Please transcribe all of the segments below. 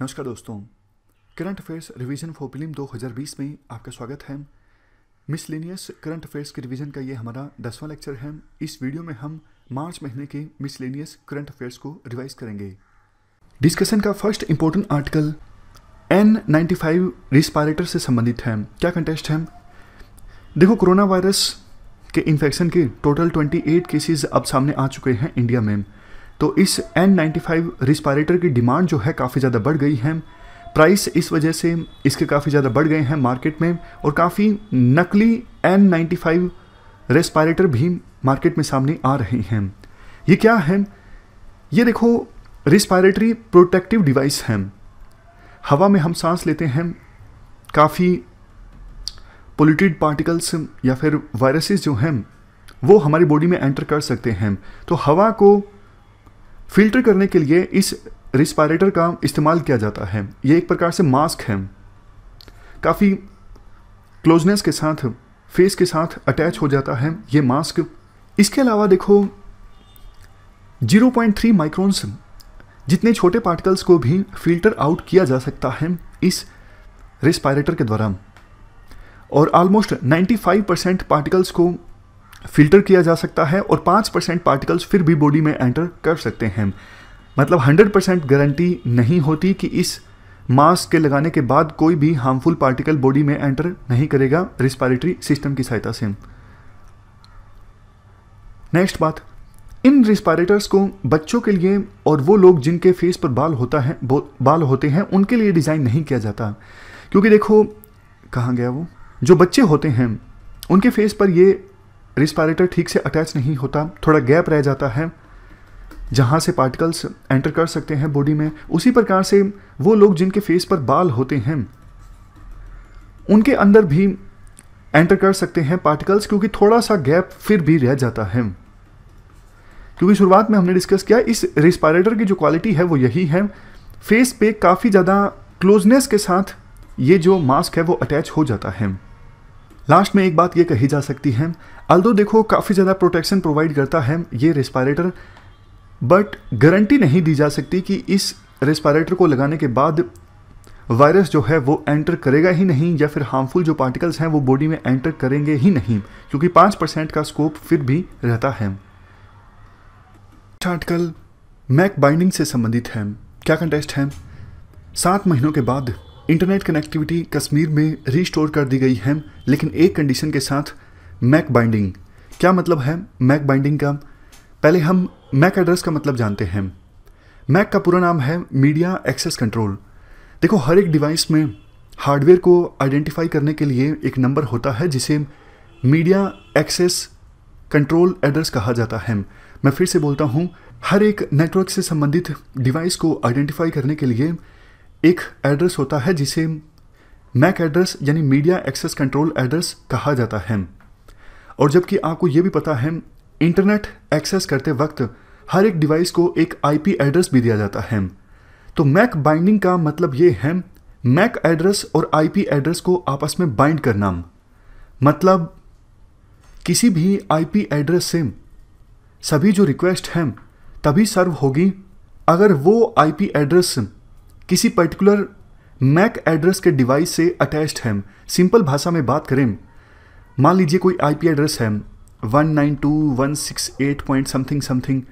नमस्कार दोस्तों current affairs revision for film 2020 में आपका स्वागत है मिसलेनियस करंट अफेयर्स के रिवीजन का ये हमारा दसवां लेक्चर है इस वीडियो में हम मार्च महीने के मिसलेनियस करंट अफेयर्स को रिवाइज करेंगे डिस्कशन का first important article N ninety five respirator से संबंधित है क्या कंटेस्ट है देखो कोरोना वायरस के इन्फेक्शन के टोटल 28 केसेस अब सामने आ चुके हैं इंडिया में तो इस N95 रिस्पायरेटर की डिमांड जो है काफ़ी ज़्यादा बढ़ गई है प्राइस इस वजह से इसके काफ़ी ज़्यादा बढ़ गए हैं मार्केट में और काफ़ी नकली N95 रेस्पायरेटर भी मार्केट में सामने आ रहे हैं ये क्या है ये देखो रिस्पायरेटरी प्रोटेक्टिव डिवाइस हैं हवा में हम सांस लेते हैं काफ़ी पोल्यूटेड पार्टिकल्स या फिर वायरसेस जो हैं वो हमारी बॉडी में एंटर कर सकते हैं तो हवा को फिल्टर करने के लिए इस रिस्पायरेटर का इस्तेमाल किया जाता है ये एक प्रकार से मास्क है काफ़ी क्लोजनेस के साथ फेस के साथ अटैच हो जाता है ये मास्क इसके अलावा देखो 0.3 माइक्रोन्स जितने छोटे पार्टिकल्स को भी फिल्टर आउट किया जा सकता है इस रिस्पायरेटर के द्वारा और ऑलमोस्ट 95 परसेंट पार्टिकल्स को फिल्टर किया जा सकता है और पाँच परसेंट पार्टिकल्स फिर भी बॉडी में एंटर कर सकते हैं मतलब हंड्रेड परसेंट गारंटी नहीं होती कि इस मास्क के लगाने के बाद कोई भी हार्मफुल पार्टिकल बॉडी में एंटर नहीं करेगा रिस्पायरेटरी सिस्टम की सहायता से नेक्स्ट बात इन रिस्पायरेटर्स को बच्चों के लिए और वो लोग जिनके फेस पर बाल होता है बाल होते हैं उनके लिए डिज़ाइन नहीं किया जाता क्योंकि देखो कहाँ गया वो जो बच्चे होते हैं उनके फेस पर ये रिस्पायरेटर ठीक से अटैच नहीं होता थोड़ा गैप रह जाता है जहाँ से पार्टिकल्स एंटर कर सकते हैं बॉडी में उसी प्रकार से वो लोग जिनके फेस पर बाल होते हैं उनके अंदर भी एंटर कर सकते हैं पार्टिकल्स क्योंकि थोड़ा सा गैप फिर भी रह जाता है क्योंकि शुरुआत में हमने डिस्कस किया इस रिस्पायरेटर की जो क्वालिटी है वो यही है फेस पे काफ़ी ज़्यादा क्लोजनेस के साथ ये जो मास्क है वो अटैच हो जाता है लास्ट में एक बात ये कही जा सकती है अल्दो देखो काफ़ी ज़्यादा प्रोटेक्शन प्रोवाइड करता है ये रेस्पायरेटर बट गारंटी नहीं दी जा सकती कि इस रेस्पायरेटर को लगाने के बाद वायरस जो है वो एंटर करेगा ही नहीं या फिर हार्मफुल जो पार्टिकल्स हैं वो बॉडी में एंटर करेंगे ही नहीं क्योंकि पाँच परसेंट का स्कोप फिर भी रहता है आर्टिकल मैक बाइंडिंग से संबंधित है क्या कंटेस्ट है सात महीनों के बाद इंटरनेट कनेक्टिविटी कश्मीर में रिस्टोर कर दी गई है लेकिन एक कंडीशन के साथ मैक बाइंडिंग क्या मतलब है मैक बाइंडिंग का पहले हम मैक एड्रेस का मतलब जानते हैं मैक का पूरा नाम है मीडिया एक्सेस कंट्रोल देखो हर एक डिवाइस में हार्डवेयर को आइडेंटिफाई करने के लिए एक नंबर होता है जिसे मीडिया एक्सेस कंट्रोल एड्रेस कहा जाता है मैं फिर से बोलता हूँ हर एक नेटवर्क से संबंधित डिवाइस को आइडेंटिफाई करने के लिए एक एड्रेस होता है जिसे मैक एड्रेस यानी मीडिया एक्सेस कंट्रोल एड्रेस कहा जाता है और जबकि आपको ये भी पता है इंटरनेट एक्सेस करते वक्त हर एक डिवाइस को एक आईपी एड्रेस भी दिया जाता है तो मैक बाइंडिंग का मतलब ये है मैक एड्रेस और आईपी एड्रेस को आपस में बाइंड करना मतलब किसी भी आईपी एड्रेस से सभी जो रिक्वेस्ट हैं तभी सर्व होगी अगर वो आईपी एड्रेस किसी पर्टिकुलर मैक एड्रेस के डिवाइस से अटैच्ड है सिंपल भाषा में बात करें मान लीजिए कोई आईपी एड्रेस है one nine two one six eight point something something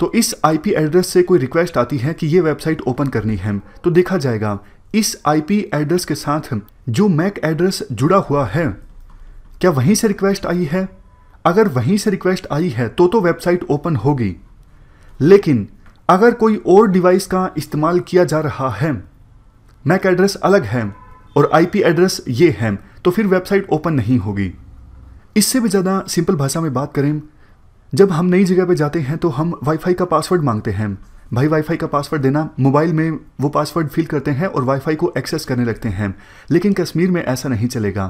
तो इस आईपी एड्रेस से कोई रिक्वेस्ट आती है कि ये वेबसाइट ओपन करनी है तो देखा जाएगा इस आईपी एड्रेस के साथ जो मैक एड्रेस जुड़ा हुआ है क्या वहीं से रिक्वेस्ट आई है अगर वहीं से रिक्वेस्ट आई है तो तो वेबसाइट ओपन होगी लेकिन अगर कोई और डिवाइस का इस्तेमाल किया जा रहा है मैक एड्रेस अलग है और आईपी एड्रेस ये है तो फिर वेबसाइट ओपन नहीं होगी इससे भी ज़्यादा सिंपल भाषा में बात करें जब हम नई जगह पे जाते हैं तो हम वाईफाई का पासवर्ड मांगते हैं भाई वाईफाई का पासवर्ड देना मोबाइल में वो पासवर्ड फिल करते हैं और वाईफाई को एक्सेस करने लगते हैं लेकिन कश्मीर में ऐसा नहीं चलेगा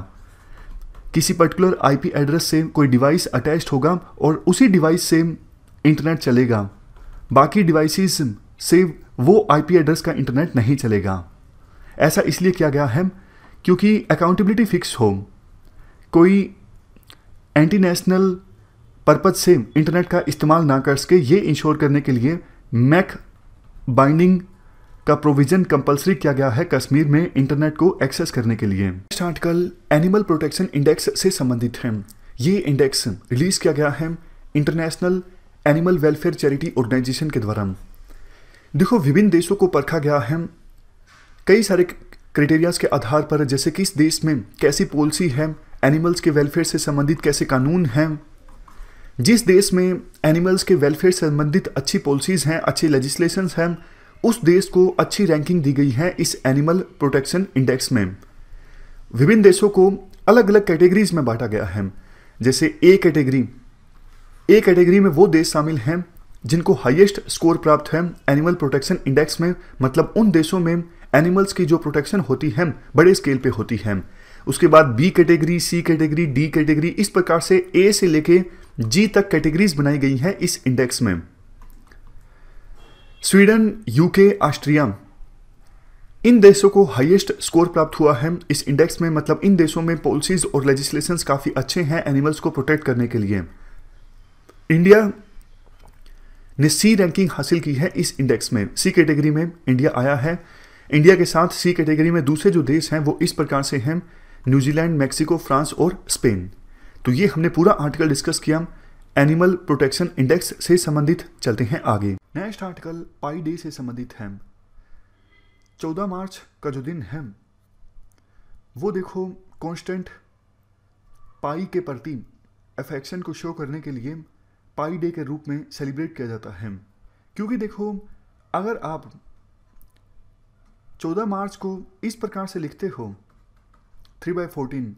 किसी पर्टिकुलर आईपी एड्रेस से कोई डिवाइस अटैच्ड होगा और उसी डिवाइस से इंटरनेट चलेगा बाकी डिवाइसेस से वो आईपी एड्रेस का इंटरनेट नहीं चलेगा ऐसा इसलिए किया गया है क्योंकि अकाउंटेबिलिटी फिक्स हो कोई एंटी नेशनल पर्पज से इंटरनेट का इस्तेमाल ना कर सके ये इंश्योर करने के लिए मैक बाइंडिंग का प्रोविजन कंपलसरी किया गया है कश्मीर में इंटरनेट को एक्सेस करने के लिए next article animal protection index से संबंधित है ये इंडेक्स रिलीज किया गया है international animal welfare charity organisation के द्वारा देखो विभिन्न देशों को परखा गया है कई सारे क्राइटेरियाज के आधार पर जैसे किस देश में कैसी पॉलिसी है एनिमल्स के वेलफेयर से संबंधित कैसे कानून हैं जिस देश में एनिमल्स के वेलफेयर से संबंधित अच्छी पॉलिसीज़ हैं अच्छे लेजिस्लेशंस हैं उस देश को अच्छी रैंकिंग दी गई है इस एनिमल प्रोटेक्शन इंडेक्स में विभिन्न देशों को अलग अलग कैटेगरीज में बांटा गया है जैसे ए कैटेगरी ए कैटेगरी में वो देश शामिल हैं जिनको हाईएस्ट स्कोर प्राप्त है एनिमल प्रोटेक्शन इंडेक्स में मतलब उन देशों में एनिमल्स की जो प्रोटेक्शन होती है बड़े स्केल पे होती है उसके बाद B category C category D category इस प्रकार से ए से लेके जी तक कैटेगरीज बनाई गई हैं इस इंडेक्स में स्वीडन यूके ऑस्ट्रिया इन देशों को हाईएस्ट स्कोर प्राप्त हुआ है इस इंडेक्स में मतलब इन देशों में पॉलिसीज और लेजिस्लेशन काफ़ी अच्छे हैं एनिमल्स को प्रोटेक्ट करने के लिए इंडिया ने सी रैंकिंग हासिल की है इस इंडेक्स में सी कैटेगरी में इंडिया आया है इंडिया के साथ सी कैटेगरी में दूसरे जो देश हैं वो इस प्रकार से हैं न्यूजीलैंड मैक्सिको फ्रांस और स्पेन तो ये हमने पूरा आर्टिकल डिस्कस किया एनिमल प्रोटेक्शन इंडेक्स से संबंधित चलते हैं आगे नेक्स्ट आर्टिकल पाई डे से संबंधित है चौदह मार्च का जो दिन है वो देखो कांस्टेंट पाई के प्रति अफेक्शन को शो करने के लिए पाई डे के रूप में सेलिब्रेट किया जाता है क्योंकि देखो अगर आप 14 मार्च को इस प्रकार से लिखते हो three by fourteen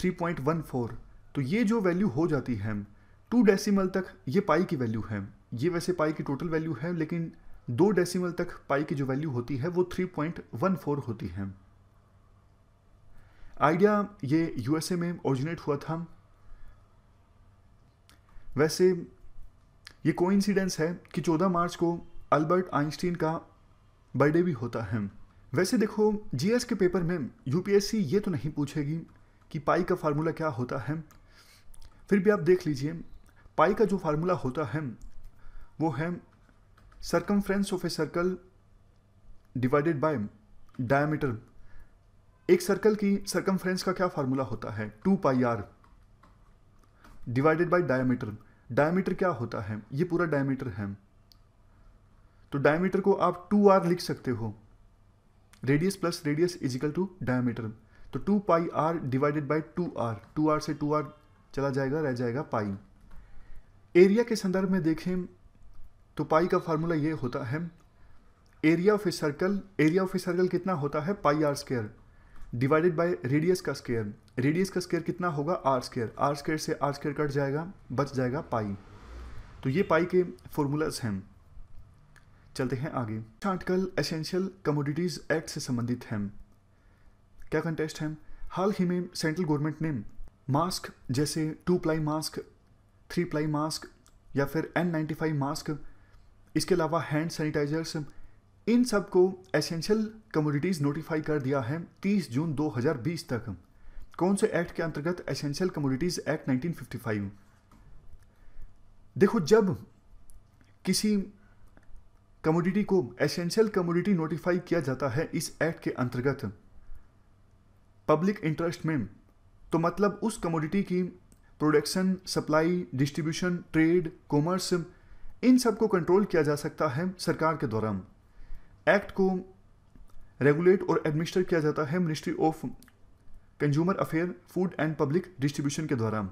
three point one four तो ये जो वैल्यू हो जाती है टू डेसिमल तक ये पाई की वैल्यू है ये वैसे पाई की टोटल वैल्यू है लेकिन दो डेसिमल तक पाई की जो वैल्यू होती है वो 3.14 होती है आइडिया ये यूएसए में ओरिजिनेट हुआ था वैसे ये कोइंसिडेंस है कि 14 मार्च को अल्बर्ट आइंस्टीन का बर्थडे भी होता है वैसे देखो जीएस के पेपर में यूपीएससी ये तो नहीं पूछेगी कि पाई का फार्मूला क्या होता है फिर भी आप देख लीजिए पाई का जो फार्मूला होता है वो है circumference of a circle divided by diameter एक सर्कल की सरकमफ्रेंस का क्या फार्मूला होता है two pi r divided by diameter diameter क्या होता है ये पूरा डायमीटर है तो डायमीटर को आप टू आर लिख सकते हो radius plus radius is equal to diameter तो two pi r divided by two r two r से टू आर चला जाएगा रह जाएगा पाई एरिया के संदर्भ में देखें तो पाई का फार्मूला ये होता है area of a circle area of a circle कितना होता है pi r square divided by radius का स्केयर रेडियस का स्केयर कितना होगा आर स्केयर आर स्केयर से आर स्केयर कट जाएगा बच जाएगा पाई तो ये पाई के फॉर्मूलाज हैं चलते हैं आगे आर्टिकल एसेंशियल कमोडिटीज़ एक्ट से संबंधित हैं क्या कंटेस्ट हैं हाल ही में सेंट्रल गवर्नमेंट ने मास्क जैसे two ply mask three ply mask या फिर एन नाइन्टी फाइव मास्क इसके अलावा हैंड सैनिटाइजर्स इन सब को एसेंशियल कमोडिटीज़ नोटिफाई कर दिया है 30 जून 2020 तक कौन से एक्ट के अंतर्गत एसेंशियल कमोडिटीज़ एक्ट 1955 देखो जब किसी कमोडिटी को एसेंशियल कमोडिटी नोटिफाई किया जाता है इस एक्ट के अंतर्गत पब्लिक इंटरेस्ट में तो मतलब उस कमोडिटी की production supply distribution trade commerce इन सब को कंट्रोल किया जा सकता है सरकार के द्वारा एक्ट को रेगुलेट और एडमिनिस्टर किया जाता है Ministry of Consumer Affair Food and Public Distribution के द्वारा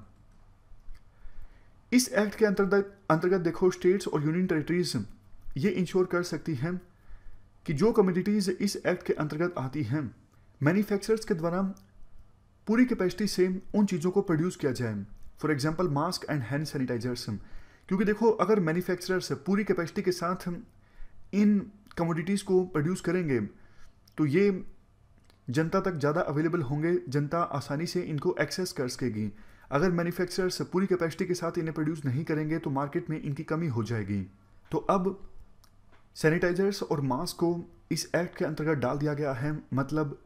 इस एक्ट के अंतर्गत अंतर्गत देखो स्टेट्स और यूनियन टेरिटरीज ये इंश्योर कर सकती हैं कि जो कम्युनिटीज़ इस एक्ट के अंतर्गत आती हैं मैन्युफैक्चरर्स के द्वारा पूरी कैपेसिटी से उन चीज़ों को प्रोड्यूस किया जाए for example mask and hand sanitisers क्योंकि देखो अगर मैन्युफैक्चरर्स पूरी कैपेसिटी के साथ इन कमोडिटीज़ को प्रोड्यूस करेंगे तो ये जनता तक ज़्यादा अवेलेबल होंगे जनता आसानी से इनको एक्सेस कर सकेगी अगर मैन्युफैक्चरर्स पूरी कैपेसिटी के साथ इन्हें प्रोड्यूस नहीं करेंगे तो मार्केट में इनकी कमी हो जाएगी तो अब सैनिटाइजर्स और मास्क को इस एक्ट के अंतर्गत डाल दिया गया है मतलब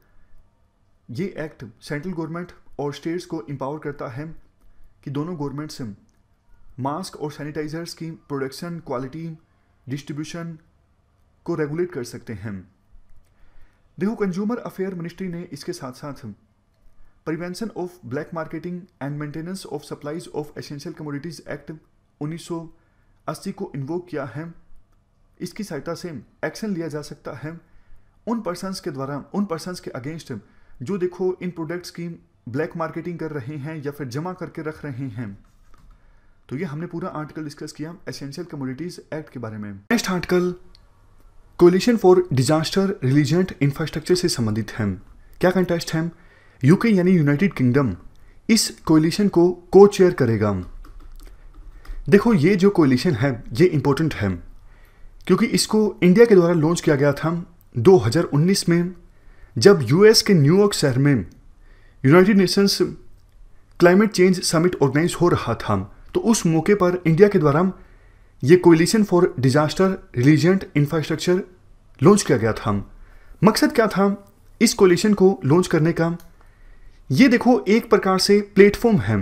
ये एक्ट सेंट्रल गवर्नमेंट और स्टेट्स को एम्पावर करता है कि दोनों गवर्नमेंट्स मास्क और सैनिटाइजर्स की प्रोडक्शन क्वालिटी डिस्ट्रीब्यूशन को रेगुलेट कर सकते हैं देखो कंज्यूमर अफेयर मिनिस्ट्री ने इसके साथ साथ Prevention of Black Marketing and Maintenance of Supplies of Essential Commodities Act 1980 को इन्वोक किया है इसकी सहायता से एक्शन लिया जा सकता है उन पर्सन के द्वारा उन पर्सन के अगेंस्ट जो देखो इन प्रोडक्ट्स की ब्लैक मार्केटिंग कर रहे हैं या फिर जमा करके रख रहे हैं तो ये हमने पूरा आर्टिकल डिस्कस किया एसेंशियल कमोडिटीज़ एक्ट के बारे में next article Coalition for Disaster Resilient Infrastructure से संबंधित है क्या कंटेस्ट है यूके यानी यूनाइटेड किंगडम इस कोलिशन को को चेयर करेगा देखो ये जो कोलिशन है ये इंपॉर्टेंट है क्योंकि इसको इंडिया के द्वारा लॉन्च किया गया था 2019 में जब यूएस के न्यूयॉर्क शहर में United Nations climate change summit organise हो रहा था तो उस मौके पर इंडिया के द्वारा ये Coalition for Disaster Resilient Infrastructure launch किया गया था मकसद क्या था इस कोलिशन को लॉन्च करने का ये देखो एक प्रकार से प्लेटफॉर्म है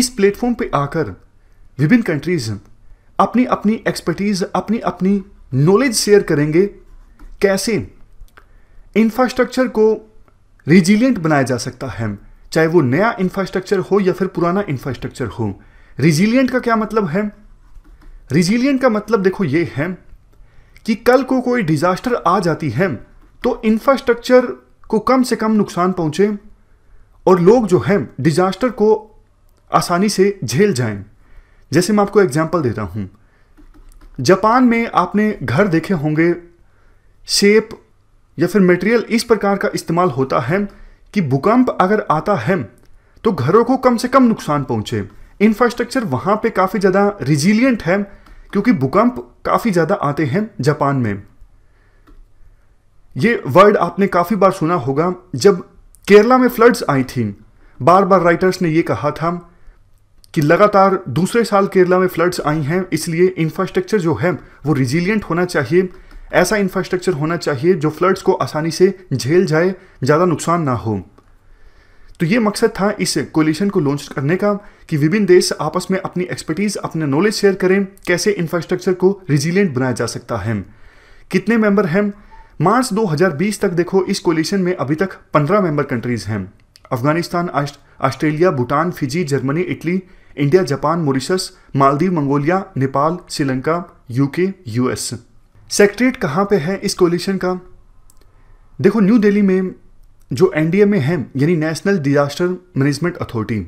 इस प्लेटफॉर्म पे आकर विभिन्न कंट्रीज अपनी अपनी एक्सपर्टीज अपनी अपनी नॉलेज शेयर करेंगे कैसे इंफ्रास्ट्रक्चर को रिजिलियंट बनाया जा सकता है चाहे वो नया इंफ्रास्ट्रक्चर हो या फिर पुराना इंफ्रास्ट्रक्चर हो रिजिलियंट का क्या मतलब है रिजिलियंट का मतलब देखो ये है कि कल को कोई डिजास्टर आ जाती है तो इंफ्रास्ट्रक्चर को कम से कम नुकसान पहुंचे और लोग जो हैं डिजास्टर को आसानी से झेल जाएं जैसे मैं आपको एग्जाम्पल देता हूं जापान में आपने घर देखे होंगे शेप या फिर मटेरियल इस प्रकार का इस्तेमाल होता है कि भूकंप अगर आता है तो घरों को कम से कम नुकसान पहुंचे इंफ्रास्ट्रक्चर वहां पे काफ़ी ज़्यादा रिजिलियंट है क्योंकि भूकंप काफ़ी ज़्यादा आते हैं जापान में ये वर्ड आपने काफ़ी बार सुना होगा जब केरला में फ्लड्स आई थी बार बार राइटर्स ने यह कहा था कि लगातार दूसरे साल केरला में फ्लड्स आई हैं इसलिए इंफ्रास्ट्रक्चर जो है वो रिजिलियंट होना चाहिए ऐसा इंफ्रास्ट्रक्चर होना चाहिए जो फ्लड्स को आसानी से झेल जाए ज़्यादा नुकसान ना हो तो ये मकसद था इस कोलिशन को लॉन्च करने का कि विभिन्न देश आपस में अपनी एक्सपर्टीज अपने नॉलेज शेयर करें कैसे इंफ्रास्ट्रक्चर को रिजिलियंट बनाया जा सकता है कितने मेंबर हैं मार्च 2020 तक देखो इस कोलिशन में अभी तक 15 मेंबर कंट्रीज हैं Afghanistan Australia Bhutan Fiji Germany Italy India Japan Mauritius Maldives Mongolia Nepal Sri Lanka UK US secretariat कहाँ पे है इस कोलिशन का देखो न्यू दिल्ली में जो एनडीए में है यानी नेशनल डिजास्टर मैनेजमेंट अथॉरिटी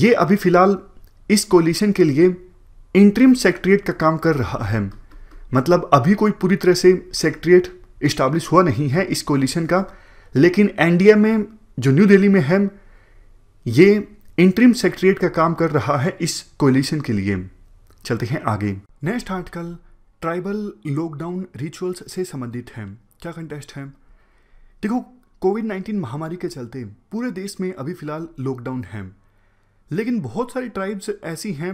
ये अभी फ़िलहाल इस कोलिशन के लिए इंट्रीम सेक्ट्रिएट का काम कर रहा है मतलब अभी कोई पूरी तरह से सेक्ट्रिएट इस्टाब्लिश हुआ नहीं है इस कोलिशन का लेकिन एनडीए में जो न्यू दिल्ली में है ये इंट्रीम सेक्रेटरीट का काम कर रहा है इस कोलिशन के लिए चलते हैं आगे next article tribal lockdown rituals से संबंधित है क्या कंटेस्ट है देखो कोविड 19 महामारी के चलते पूरे देश में अभी फ़िलहाल लॉकडाउन है लेकिन बहुत सारी ट्राइब्स ऐसी हैं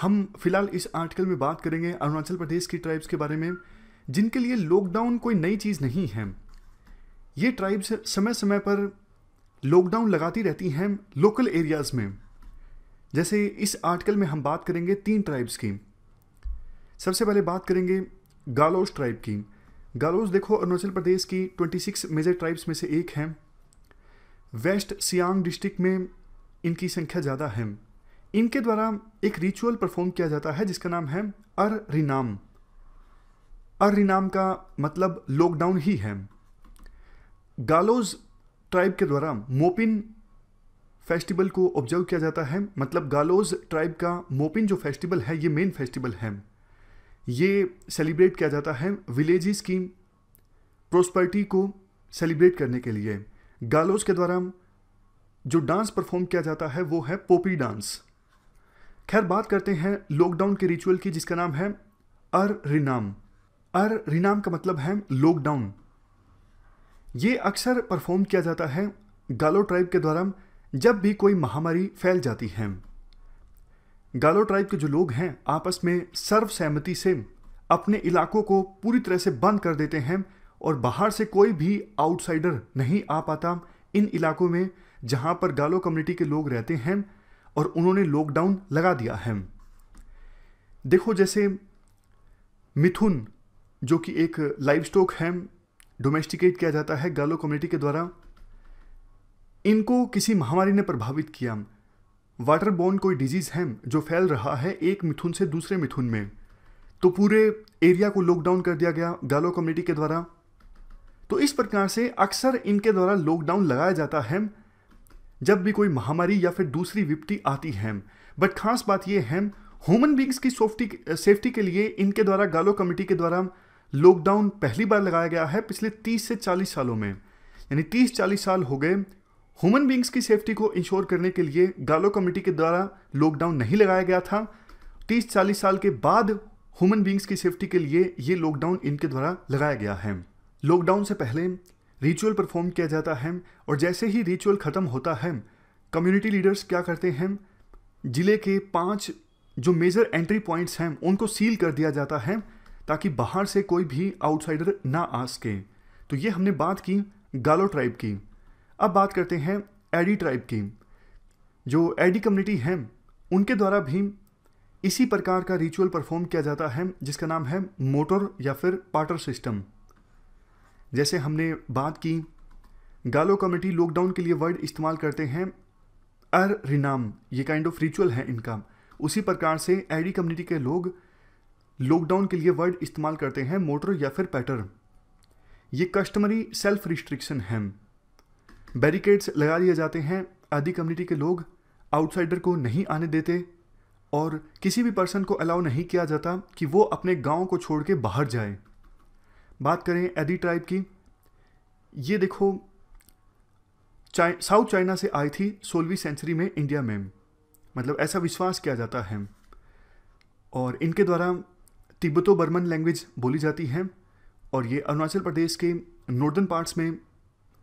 हम फिलहाल इस आर्टिकल में बात करेंगे अरुणाचल प्रदेश की ट्राइब्स के बारे में जिनके लिए लॉकडाउन कोई नई चीज़ नहीं है ये ट्राइब्स समय समय पर लॉकडाउन लगाती रहती हैं लोकल एरियाज़ में जैसे इस आर्टिकल में हम बात करेंगे तीन ट्राइब्स की सबसे पहले बात करेंगे गालोश ट्राइब की गालोज देखो अरुणाचल प्रदेश की 26 मेजर ट्राइब्स में से एक हैं वेस्ट सियांग डिस्ट्रिक्ट में इनकी संख्या ज़्यादा है इनके द्वारा एक रिचुअल परफॉर्म किया जाता है जिसका नाम है अर रिनाम अर रिनाम का मतलब लॉकडाउन ही है गालोज ट्राइब के द्वारा मोपिन फेस्टिवल को ऑब्जर्व किया जाता है मतलब गालोज ट्राइब का मोपिन जो फेस्टिवल है ये मेन फेस्टिवल है ये सेलिब्रेट किया जाता है विलेज स्कीम प्रोस्पर्टी को सेलिब्रेट करने के लिए गालोज के द्वारा जो डांस परफॉर्म किया जाता है वो है पोपी डांस खैर बात करते हैं लॉकडाउन के रिचुअल की जिसका नाम है अर रिनाम अर रिनाम का मतलब है लॉकडाउन ये अक्सर परफॉर्म किया जाता है गालो ट्राइब के द्वारा जब भी कोई महामारी फैल जाती है गालो ट्राइब के जो लोग हैं आपस में सर्वसहमति से अपने इलाकों को पूरी तरह से बंद कर देते हैं और बाहर से कोई भी आउटसाइडर नहीं आ पाता इन इलाकों में जहां पर गालो कम्युनिटी के लोग रहते हैं और उन्होंने लॉकडाउन लगा दिया है देखो जैसे मिथुन जो कि एक लाइव स्टॉक है डोमेस्टिकेट किया जाता है गालो कम्युनिटी के द्वारा इनको किसी महामारी ने प्रभावित किया वाटर बोन कोई डिजीज़ है जो फैल रहा है एक मिथुन से दूसरे मिथुन में तो पूरे एरिया को लॉकडाउन कर दिया गया गालो कम्युनिटी के द्वारा तो इस प्रकार से अक्सर इनके द्वारा लॉकडाउन लगाया जाता है जब भी कोई महामारी या फिर दूसरी विपत्ति आती है बट खास बात यह है ह्यूमन बींग्स की सॉफ्टी सेफ्टी के लिए इनके द्वारा गालो कमेटी के द्वारा लॉकडाउन पहली बार लगाया गया है पिछले 30 से 40 सालों में यानी 30-40 साल हो गए ह्यूमन बींग्स की सेफ्टी को इंश्योर करने के लिए गालो कमेटी के द्वारा लॉकडाउन नहीं लगाया गया था 30-40 साल के बाद ह्यूमन बींग्स की सेफ्टी के लिए ये लॉकडाउन इनके द्वारा लगाया गया है लॉकडाउन से पहले रिचुअल परफॉर्म किया जाता है और जैसे ही रिचुअल ख़त्म होता है कम्युनिटी लीडर्स क्या करते हैं ज़िले के पाँच जो मेजर एंट्री पॉइंट्स हैं उनको सील कर दिया जाता है ताकि बाहर से कोई भी आउटसाइडर ना आ सके तो ये हमने बात की गालो ट्राइब की अब बात करते हैं एडी ट्राइब की जो एडी कम्युनिटी है उनके द्वारा भी इसी प्रकार का रिचुअल परफॉर्म किया जाता है जिसका नाम है मोटर या फिर पार्टर सिस्टम जैसे हमने बात की गालो कम्युनिटी लॉकडाउन के लिए वर्ड इस्तेमाल करते हैं अर रिनाम ये काइंड ऑफ रिचुअल है इनका उसी प्रकार से एडी कम्युनिटी के लोग लॉकडाउन के लिए वर्ड इस्तेमाल करते हैं मोटर या फिर पैटर ये कस्टमरी सेल्फ रिस्ट्रिक्शन है बैरिकेड्स लगा दिए जाते हैं आदि कम्युनिटी के लोग आउटसाइडर को नहीं आने देते और किसी भी पर्सन को अलाउ नहीं किया जाता कि वो अपने गांव को छोड़ के बाहर जाए बात करें आदि ट्राइब की ये देखो चाइ, साउथ चाइना से आई थी सोलहवीं सेंचुरी में इंडिया में मतलब ऐसा विश्वास किया जाता है और इनके द्वारा तिब्बतो बर्मन लैंग्वेज बोली जाती है और ये अरुणाचल प्रदेश के नॉर्दर्न पार्ट्स में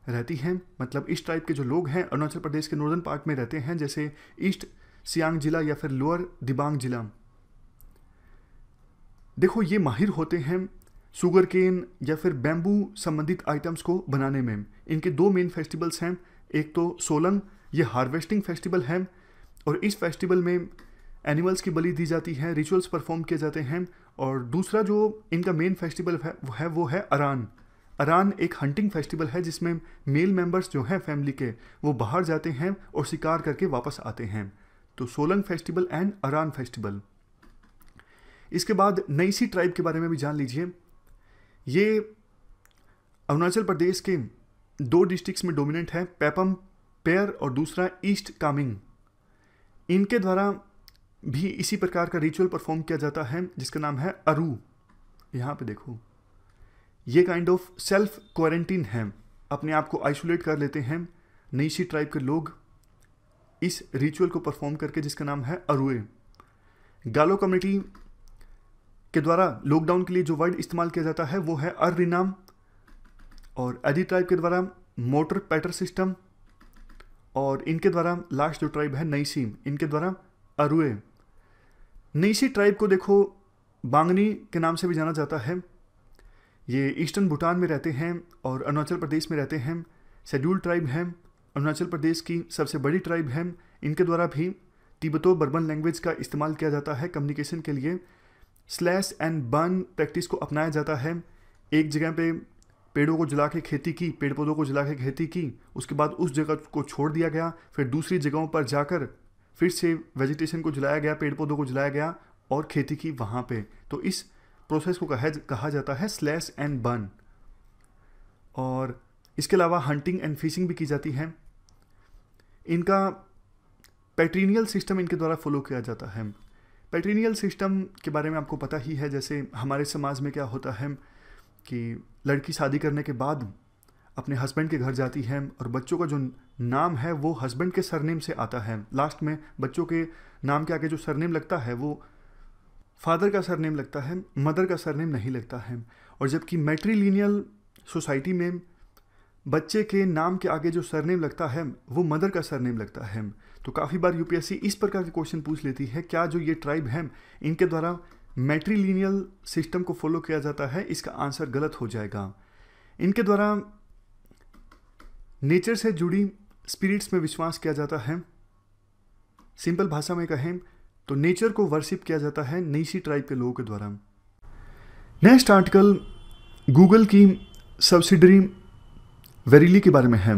रहती हैं मतलब इस टाइप के जो लोग हैं अरुणाचल प्रदेश के नॉर्दर्न पार्ट में रहते हैं जैसे ईस्ट सियांग जिला या फिर लोअर दिबांग जिला देखो ये माहिर होते हैं शुगर केन या फिर बैम्बू संबंधित आइटम्स को बनाने में इनके दो मेन फेस्टिवल्स हैं एक तो सोलंग ये हार्वेस्टिंग फेस्टिवल है और इस फेस्टिवल में एनिमल्स की बलि दी जाती है रिचुअल्स परफॉर्म किए जाते हैं और दूसरा जो इनका मेन फेस्टिवल है वो है वो है अरान अरान एक हंटिंग फेस्टिवल है जिसमें मेल मेंबर्स जो हैं फैमिली के वो बाहर जाते हैं और शिकार करके वापस आते हैं तो Solang festival and Aran festival इसके बाद नईसी ट्राइब के बारे में भी जान लीजिए ये अरुणाचल प्रदेश के दो डिस्ट्रिक्स में डोमिनेंट है पेपम पेयर और दूसरा ईस्ट कामिंग इनके द्वारा भी इसी प्रकार का रिचुअल परफॉर्म किया जाता है जिसका नाम है अरू यहाँ पे देखो ये काइंड ऑफ सेल्फ क्वारंटीन है अपने आप को आइसोलेट कर लेते हैं नईसी ट्राइब के लोग इस रिचुअल को परफॉर्म करके जिसका नाम है अरुए गालो कम्युनिटी के द्वारा लॉकडाउन के लिए जो वर्ड इस्तेमाल किया जाता है वो है अरिनाम और अदी ट्राइब के द्वारा मोटर पैटर सिस्टम और इनके द्वारा लास्ट जो ट्राइब है नईसीम इनके द्वारा अरुए नईसी ट्राइब को देखो बांगनी के नाम से भी जाना जाता है ये ईस्टर्न भूटान में रहते हैं और अरुणाचल प्रदेश में रहते हैं शेड्यूल ट्राइब हैं अरुणाचल प्रदेश की सबसे बड़ी ट्राइब है इनके द्वारा भी तिब्बतो बर्बन लैंग्वेज का इस्तेमाल किया जाता है कम्युनिकेशन के लिए स्लैश एंड बर्न प्रैक्टिस को अपनाया जाता है एक जगह पे पेड़ों को जला के खेती की पेड़ पौधों को जला के खेती की उसके बाद उस जगह को छोड़ दिया गया फिर दूसरी जगहों पर जाकर फिर से वेजिटेशन को जलाया गया पेड़ पौधों को जलाया गया और खेती की वहाँ पे तो इस प्रोसेस को कहा कहा जाता है स्लैश एंड बर्न और इसके अलावा हंटिंग एंड फिशिंग भी की जाती है इनका पैट्रीनियल सिस्टम इनके द्वारा फॉलो किया जाता है पैट्रीनियल सिस्टम के बारे में आपको पता ही है जैसे हमारे समाज में क्या होता है कि लड़की शादी करने के बाद अपने हस्बैंड के घर जाती है और बच्चों का जो नाम है वो हस्बैंड के सरनेम से आता है लास्ट में बच्चों के नाम के आगे जो सरनेम लगता है वो फादर का सरनेम लगता है मदर का सरनेम नहीं लगता है और जबकि मेट्रीलिनियल सोसाइटी में बच्चे के नाम के आगे जो सरनेम लगता है वो मदर का सरनेम लगता है तो काफ़ी बार यूपीएससी इस प्रकार के क्वेश्चन पूछ लेती है क्या जो ये ट्राइब हैं इनके द्वारा मेट्रीलिनियल सिस्टम को फॉलो किया जाता है इसका आंसर गलत हो जाएगा इनके द्वारा नेचर से जुड़ी स्पिरिट्स में विश्वास किया जाता है सिंपल भाषा में कहें तो नेचर को वर्शिप किया जाता है नईसी ट्राइब के लोगों के द्वारा नेक्स्ट आर्टिकल गूगल की सब्सिडरी वेरीली के बारे में है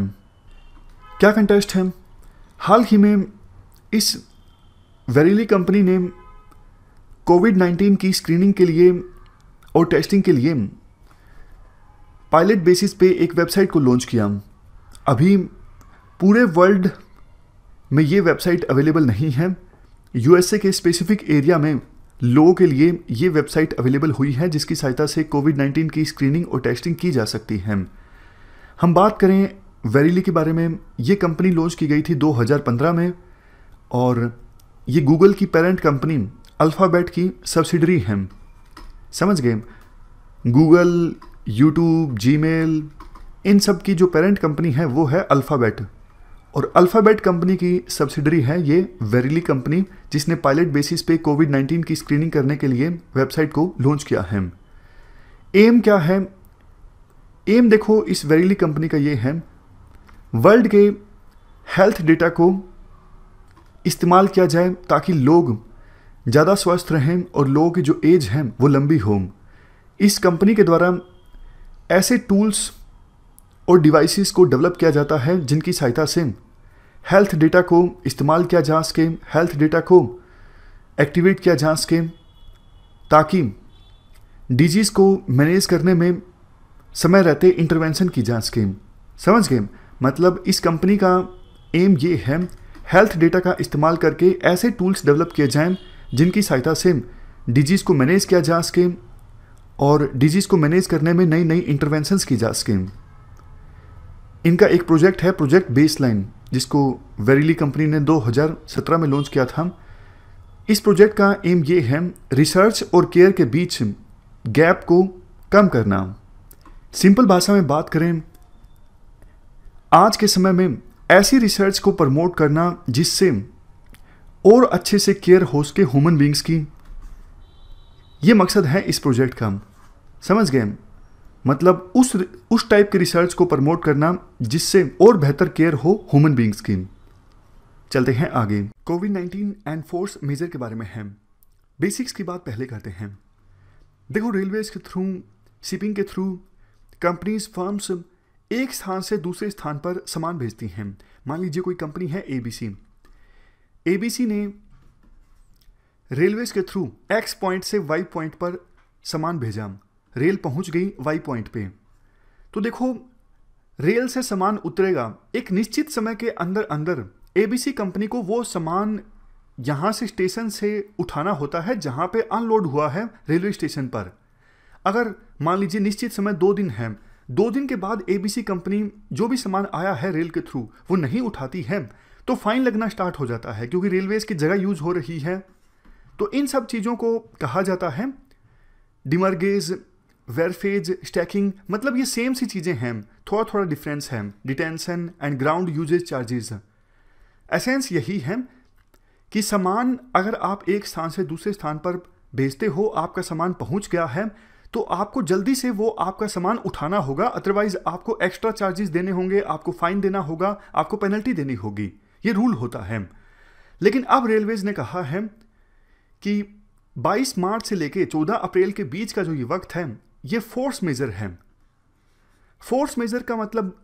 क्या कंटेस्ट है हाल ही में इस वेरीली कंपनी ने कोविड 19 की स्क्रीनिंग के लिए और टेस्टिंग के लिए पायलट बेसिस पे एक वेबसाइट को लॉन्च किया अभी पूरे वर्ल्ड में ये वेबसाइट अवेलेबल नहीं है यूएसए के स्पेसिफिक एरिया में लोगों के लिए ये वेबसाइट अवेलेबल हुई है जिसकी सहायता से कोविड 19 की स्क्रीनिंग और टेस्टिंग की जा सकती है हम बात करें वेरिली के बारे में ये कंपनी लॉन्च की गई थी 2015 में और ये गूगल की पेरेंट कंपनी अल्फ़ाबेट की सब्सिडरी है समझ गए गूगल यूट्यूब जी इन सब की जो पेरेंट कंपनी है वो है अल्फ़ाबेट और अल्फ़ाबेट कंपनी की सब्सिडरी है ये वेरिली कंपनी जिसने पायलट बेसिस पे कोविड 19 की स्क्रीनिंग करने के लिए वेबसाइट को लॉन्च किया है एम क्या है एम देखो इस वेरिली कंपनी का ये है वर्ल्ड के हेल्थ डेटा को इस्तेमाल किया जाए ताकि लोग ज़्यादा स्वस्थ रहें और लोगों की जो एज है वो लंबी हो इस कंपनी के द्वारा ऐसे टूल्स और डिवाइसेस को डेवलप किया जाता है जिनकी सहायता से हेल्थ डेटा को इस्तेमाल किया जा सके हेल्थ डेटा को एक्टिवेट किया जा सके ताकि डिजीज़ को मैनेज करने में समय रहते इंटरवेंशन की जा सके समझ गए मतलब इस कंपनी का एम ये है हेल्थ डेटा का इस्तेमाल करके ऐसे टूल्स डेवलप किए जाएं जिनकी सहायता से डिजीज़ को मैनेज किया जा सके और डिजीज़ को मैनेज करने में नई नई इंटरवेंशंस की जा सकें इनका एक प्रोजेक्ट है प्रोजेक्ट बेसलाइन जिसको वेरीली कंपनी ने 2017 में लॉन्च किया था इस प्रोजेक्ट का एम ये है रिसर्च और केयर के बीच गैप को कम करना सिंपल भाषा में बात करें आज के समय में ऐसी रिसर्च को प्रमोट करना जिससे और अच्छे से केयर हो सके ह्यूमन बींग्स की ये मकसद है इस प्रोजेक्ट का समझ गए मतलब उस उस टाइप के रिसर्च को प्रमोट करना जिससे और बेहतर केयर हो ह्यूमन बींग्स की चलते हैं आगे COVID nineteen and force majeure के बारे में है बेसिक्स की बात पहले करते हैं देखो रेलवेज के थ्रू शिपिंग के थ्रू कंपनीज फर्म्स एक स्थान से दूसरे स्थान पर सामान भेजती हैं मान लीजिए कोई कंपनी है एबीसी एबीसी ने रेलवेज के थ्रू एक्स पॉइंट से वाई पॉइंट पर सामान भेजा रेल पहुंच गई वाई पॉइंट पे तो देखो रेल से सामान उतरेगा एक निश्चित समय के अंदर अंदर एबीसी कंपनी को वो सामान यहां से स्टेशन से उठाना होता है जहां पे अनलोड हुआ है रेलवे स्टेशन पर अगर मान लीजिए निश्चित समय दो दिन है दो दिन के बाद एबीसी कंपनी जो भी सामान आया है रेल के थ्रू वो नहीं उठाती है तो फाइन लगना स्टार्ट हो जाता है क्योंकि रेलवे की जगह यूज हो रही है तो इन सब चीज़ों को कहा जाता है डिमरगेज वेरफेज स्टैकिंग मतलब ये सेम सी चीज़ें हैं थोड़ा थोड़ा डिफरेंस है detention and ground usage charges essence यही है कि सामान अगर आप एक स्थान से दूसरे स्थान पर भेजते हो आपका सामान पहुंच गया है तो आपको जल्दी से वो आपका सामान उठाना होगा अदरवाइज आपको एक्स्ट्रा चार्जेस देने होंगे आपको फाइन देना होगा आपको पेनल्टी देनी होगी ये रूल होता है लेकिन अब रेलवेज ने कहा है कि 22 मार्च से लेके 14 अप्रैल के बीच का जो ये वक्त है ये फोर्स मेजर हैं फोर्स मेजर का मतलब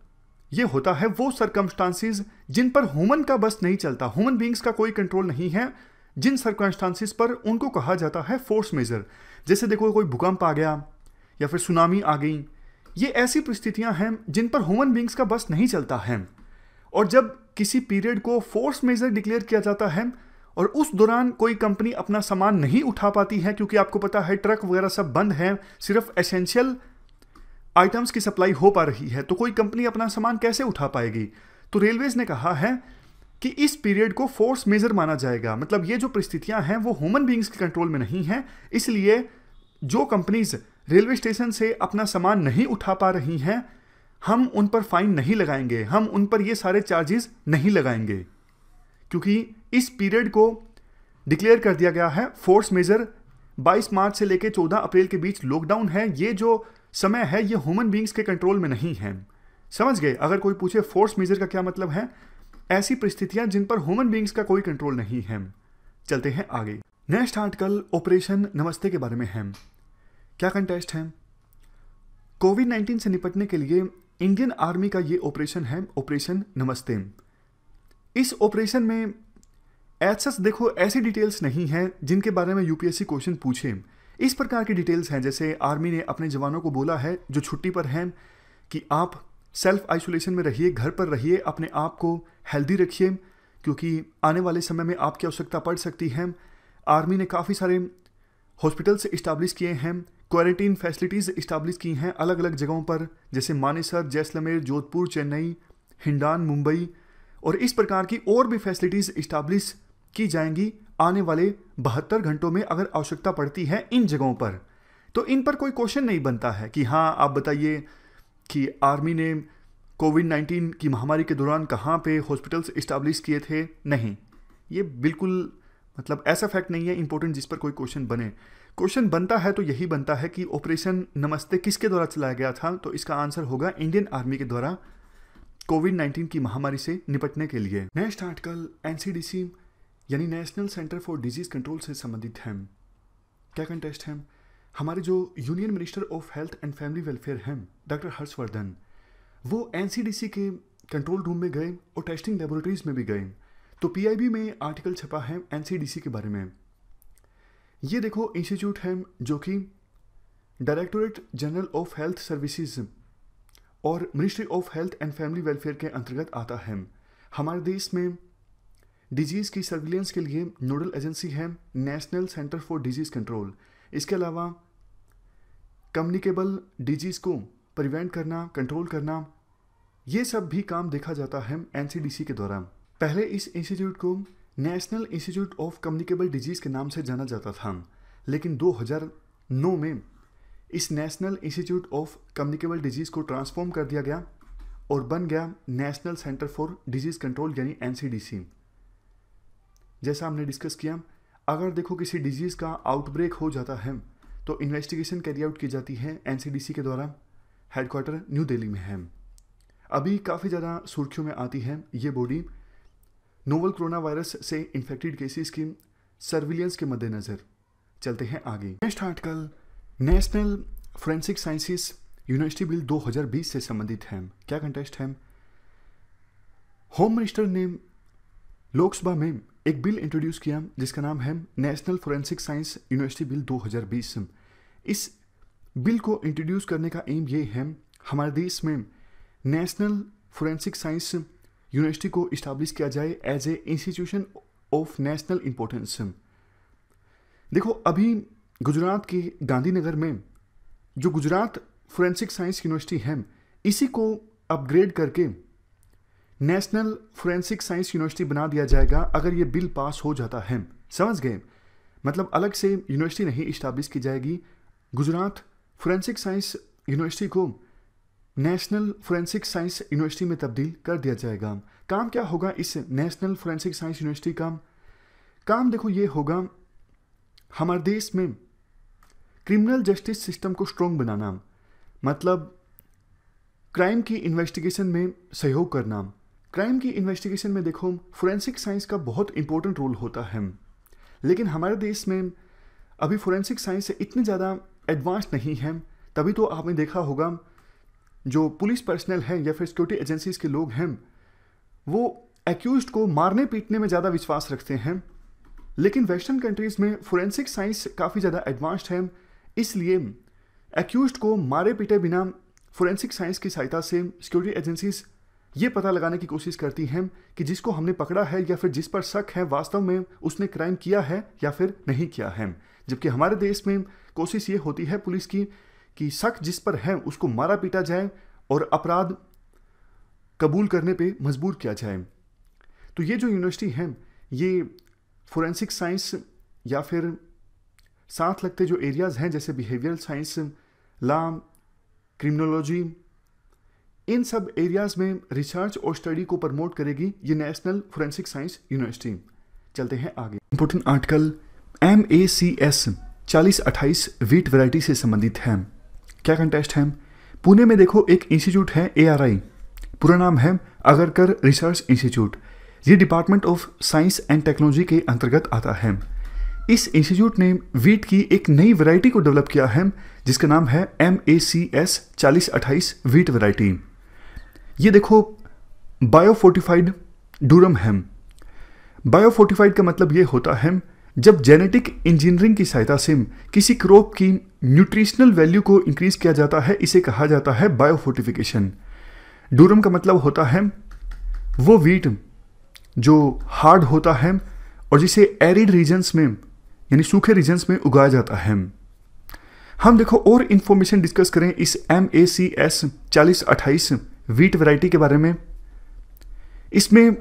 ये होता है वो सरकमस्टांसिस जिन पर ह्यूमन का बस नहीं चलता ह्यूमन बींग्स का कोई कंट्रोल नहीं है जिन सरकमस्टांसिस पर उनको कहा जाता है फोर्स मेजर जैसे देखो कोई भूकंप आ गया या फिर सुनामी आ गई ये ऐसी परिस्थितियां हैं जिन पर ह्यूमन बींग्स का बस नहीं चलता है और जब किसी पीरियड को फोर्स मेजर डिक्लेयर किया जाता है और उस दौरान कोई कंपनी अपना सामान नहीं उठा पाती है क्योंकि आपको पता है ट्रक वगैरह सब बंद हैं सिर्फ एसेंशियल आइटम्स की सप्लाई हो पा रही है तो कोई कंपनी अपना सामान कैसे उठा पाएगी तो रेलवेज ने कहा है कि इस पीरियड को फोर्स मेजर माना जाएगा मतलब ये जो परिस्थितियां हैं वो ह्यूमन बींग्स के कंट्रोल में नहीं हैं इसलिए जो कंपनीज रेलवे स्टेशन से अपना सामान नहीं उठा पा रही हैं हम उन पर फाइन नहीं लगाएंगे हम उन पर ये सारे चार्जेस नहीं लगाएंगे क्योंकि इस पीरियड को डिक्लेयर कर दिया गया है फोर्स मेजर 22 मार्च से लेकर 14 अप्रैल के बीच लॉकडाउन है ये जो समय है ये ह्यूमन बींग्स के कंट्रोल में नहीं है समझ गए अगर कोई पूछे फोर्स मेजर का क्या मतलब है ऐसी परिस्थितियां जिन पर ह्यूमन बींग्स का कोई कंट्रोल नहीं है चलते हैं आगे नेक्स्ट आर्टिकल ऑपरेशन नमस्ते के बारे में है क्या कंटेस्ट है कोविड 19 से निपटने के लिए इंडियन आर्मी का ये ऑपरेशन है ऑपरेशन नमस्ते इस ऑपरेशन में एज देखो ऐसी डिटेल्स नहीं हैं जिनके बारे में यूपीएससी क्वेश्चन पूछे इस प्रकार की डिटेल्स हैं जैसे आर्मी ने अपने जवानों को बोला है जो छुट्टी पर हैं कि आप सेल्फ आइसोलेशन में रहिए घर पर रहिए अपने आप को हेल्दी रखिए क्योंकि आने वाले समय में आपकी आवश्यकता पड़ सकती है आर्मी ने काफ़ी सारे हॉस्पिटल्स इस्टाब्लिश किए हैं क्वारंटीन फैसिलिटीज़ इस्टाब्लिश की हैं अलग अलग जगहों पर जैसे मानेसर जैसलमेर जोधपुर चेन्नई हिंडान मुंबई और इस प्रकार की और भी फैसिलिटीज़ इस्टाब्लिश की जाएंगी आने वाले बहत्तर घंटों में अगर आवश्यकता पड़ती है इन जगहों पर तो इन पर कोई क्वेश्चन नहीं बनता है कि हाँ आप बताइए कि आर्मी ने कोविड 19 की महामारी के दौरान कहाँ पे हॉस्पिटल्स इस्टाब्लिश किए थे नहीं ये बिल्कुल मतलब ऐसा फैक्ट नहीं है इंपॉर्टेंट जिस पर कोई क्वेश्चन बने क्वेश्चन बनता है तो यही बनता है कि ऑपरेशन नमस्ते किसके द्वारा चलाया गया था तो इसका आंसर होगा इंडियन आर्मी के द्वारा कोविड 19 की महामारी से निपटने के लिए नेक्स्ट आर्टिकल एनसीडीसी यानी national centre for disease control से संबंधित हैं क्या कंटेस्ट हैं हमारे जो union minister of health and family welfare हैं डॉक्टर हर्षवर्धन वो एन के कंट्रोल रूम में गए और टेस्टिंग लेबोरेटरीज में भी गए तो पीआईबी में आर्टिकल छपा है एन के बारे में ये देखो इंस्टीट्यूट है जो कि directorate general of health services और ministry of health and family welfare के अंतर्गत आता है हमारे देश में डिजीज़ की सर्विलेंस के लिए नोडल एजेंसी है national centre for disease control इसके अलावा कम्युनिकेबल डिजीज़ को प्रिवेंट करना कंट्रोल करना ये सब भी काम देखा जाता है एन के द्वारा पहले इस इंस्टीट्यूट को national institute of communicable disease के नाम से जाना जाता था लेकिन 2009 में इस national institute of communicable disease को ट्रांसफॉर्म कर दिया गया और बन गया national centre for disease control यानी एन जैसा हमने डिस्कस किया अगर देखो किसी डिजीज़ का आउटब्रेक हो जाता है तो इन्वेस्टिगेशन कैरी आउट की जाती है एन के द्वारा हेडक्वार्टर न्यू दिल्ली में है अभी काफ़ी ज़्यादा सुर्खियों में आती है ये बॉडी नोवल कोरोना वायरस से इन्फेक्टेड केसेस की सर्विलियंस के मद्देनज़र चलते हैं आगे next article national forensic sciences university bill 2020 से संबंधित है क्या कंटेस्ट है होम मिनिस्टर ने लोकसभा में एक बिल इंट्रोड्यूस किया जिसका नाम है national forensic science university bill 2020 इस बिल को इंट्रोड्यूस करने का एम ये है हमारे देश में नेशनल फोरेंसिक साइंस यूनिवर्सिटी को इस्टाब्लिश किया जाए as a institution of national importance देखो अभी गुजरात के गांधीनगर में जो गुजरात फोरेंसिक साइंस यूनिवर्सिटी है इसी को अपग्रेड करके नेशनल फोरेंसिक साइंस यूनिवर्सिटी बना दिया जाएगा अगर ये बिल पास हो जाता है समझ गए मतलब अलग से यूनिवर्सिटी नहीं इस्टाब्लिश की जाएगी गुजरात फोरेंसिक साइंस यूनिवर्सिटी को नेशनल फोरेंसिक साइंस यूनिवर्सिटी में तब्दील कर दिया जाएगा काम क्या होगा इस नेशनल फोरेंसिक साइंस यूनिवर्सिटी का काम देखो ये होगा हमारे देश में क्रिमिनल जस्टिस सिस्टम को स्ट्रॉन्ग बनाना मतलब क्राइम की इन्वेस्टिगेशन में सहयोग करना क्राइम की इन्वेस्टिगेशन में देखो फोरेंसिक साइंस का बहुत इंपॉर्टेंट रोल होता है लेकिन हमारे देश में अभी फोरेंसिक साइंस से इतने ज़्यादा एडवांस नहीं है तभी तो आपने देखा होगा जो पुलिस पर्सनल हैं या फिर सिक्योरिटी एजेंसीज के लोग हैं वो एक्यूज को मारने पीटने में ज़्यादा विश्वास रखते हैं लेकिन वेस्टर्न कंट्रीज़ में फोरेंसिक साइंस काफ़ी ज़्यादा एडवांस्ड है इसलिए एक्यूज को मारे पीटे बिना फोरेंसिक साइंस की सहायता से सिक्योरिटी एजेंसीज ये पता लगाने की कोशिश करती हैं कि जिसको हमने पकड़ा है या फिर जिस पर शक है वास्तव में उसने क्राइम किया है या फिर नहीं किया है जबकि हमारे देश में कोशिश ये होती है पुलिस की कि शक जिस पर है उसको मारा पीटा जाए और अपराध कबूल करने पे मजबूर किया जाए तो ये जो यूनिवर्सिटी है ये फोरेंसिक साइंस या फिर साथ लगते जो एरियाज़ हैं जैसे बिहेवियरल साइंस लॉ क्रिमिनोलॉजी इन सब एरियाज में रिसर्च और स्टडी को प्रमोट करेगी ये नेशनल फोरेंसिक साइंस यूनिवर्सिटी चलते हैं आगे important article M A C S चालीस अट्ठाईस वीट वेराइटी से संबंधित है क्या कंटेस्ट है पुणे में देखो एक इंस्टीट्यूट है ए आर आई पूरा नाम है अगरकर रिसर्च इंस्टीट्यूट ये department of science and technology के अंतर्गत आता है इस इंस्टीट्यूट ने वीट की एक नई वैरायटी को डेवलप किया है जिसका नाम है एम ए सी एस चालीस अट्ठाईस वीट वैरायटी ये देखो बायोफोर्टिफाइड डूरम हैम बायोफोर्टिफाइड का मतलब ये होता है जब जेनेटिक इंजीनियरिंग की सहायता से किसी क्रॉप की न्यूट्रिशनल वैल्यू को इंक्रीज किया जाता है इसे कहा जाता है बायोफोर्टिफिकेशन डूरम का मतलब होता है वो वीट जो हार्ड होता है और जिसे एरिड रीजन्स में यानी सूखे रीजन्स में उगाया जाता है हम देखो और इन्फॉर्मेशन डिस्कस करें इस एम ए सी एस चालीस अट्ठाईस वीट वैरायटी के बारे में इसमें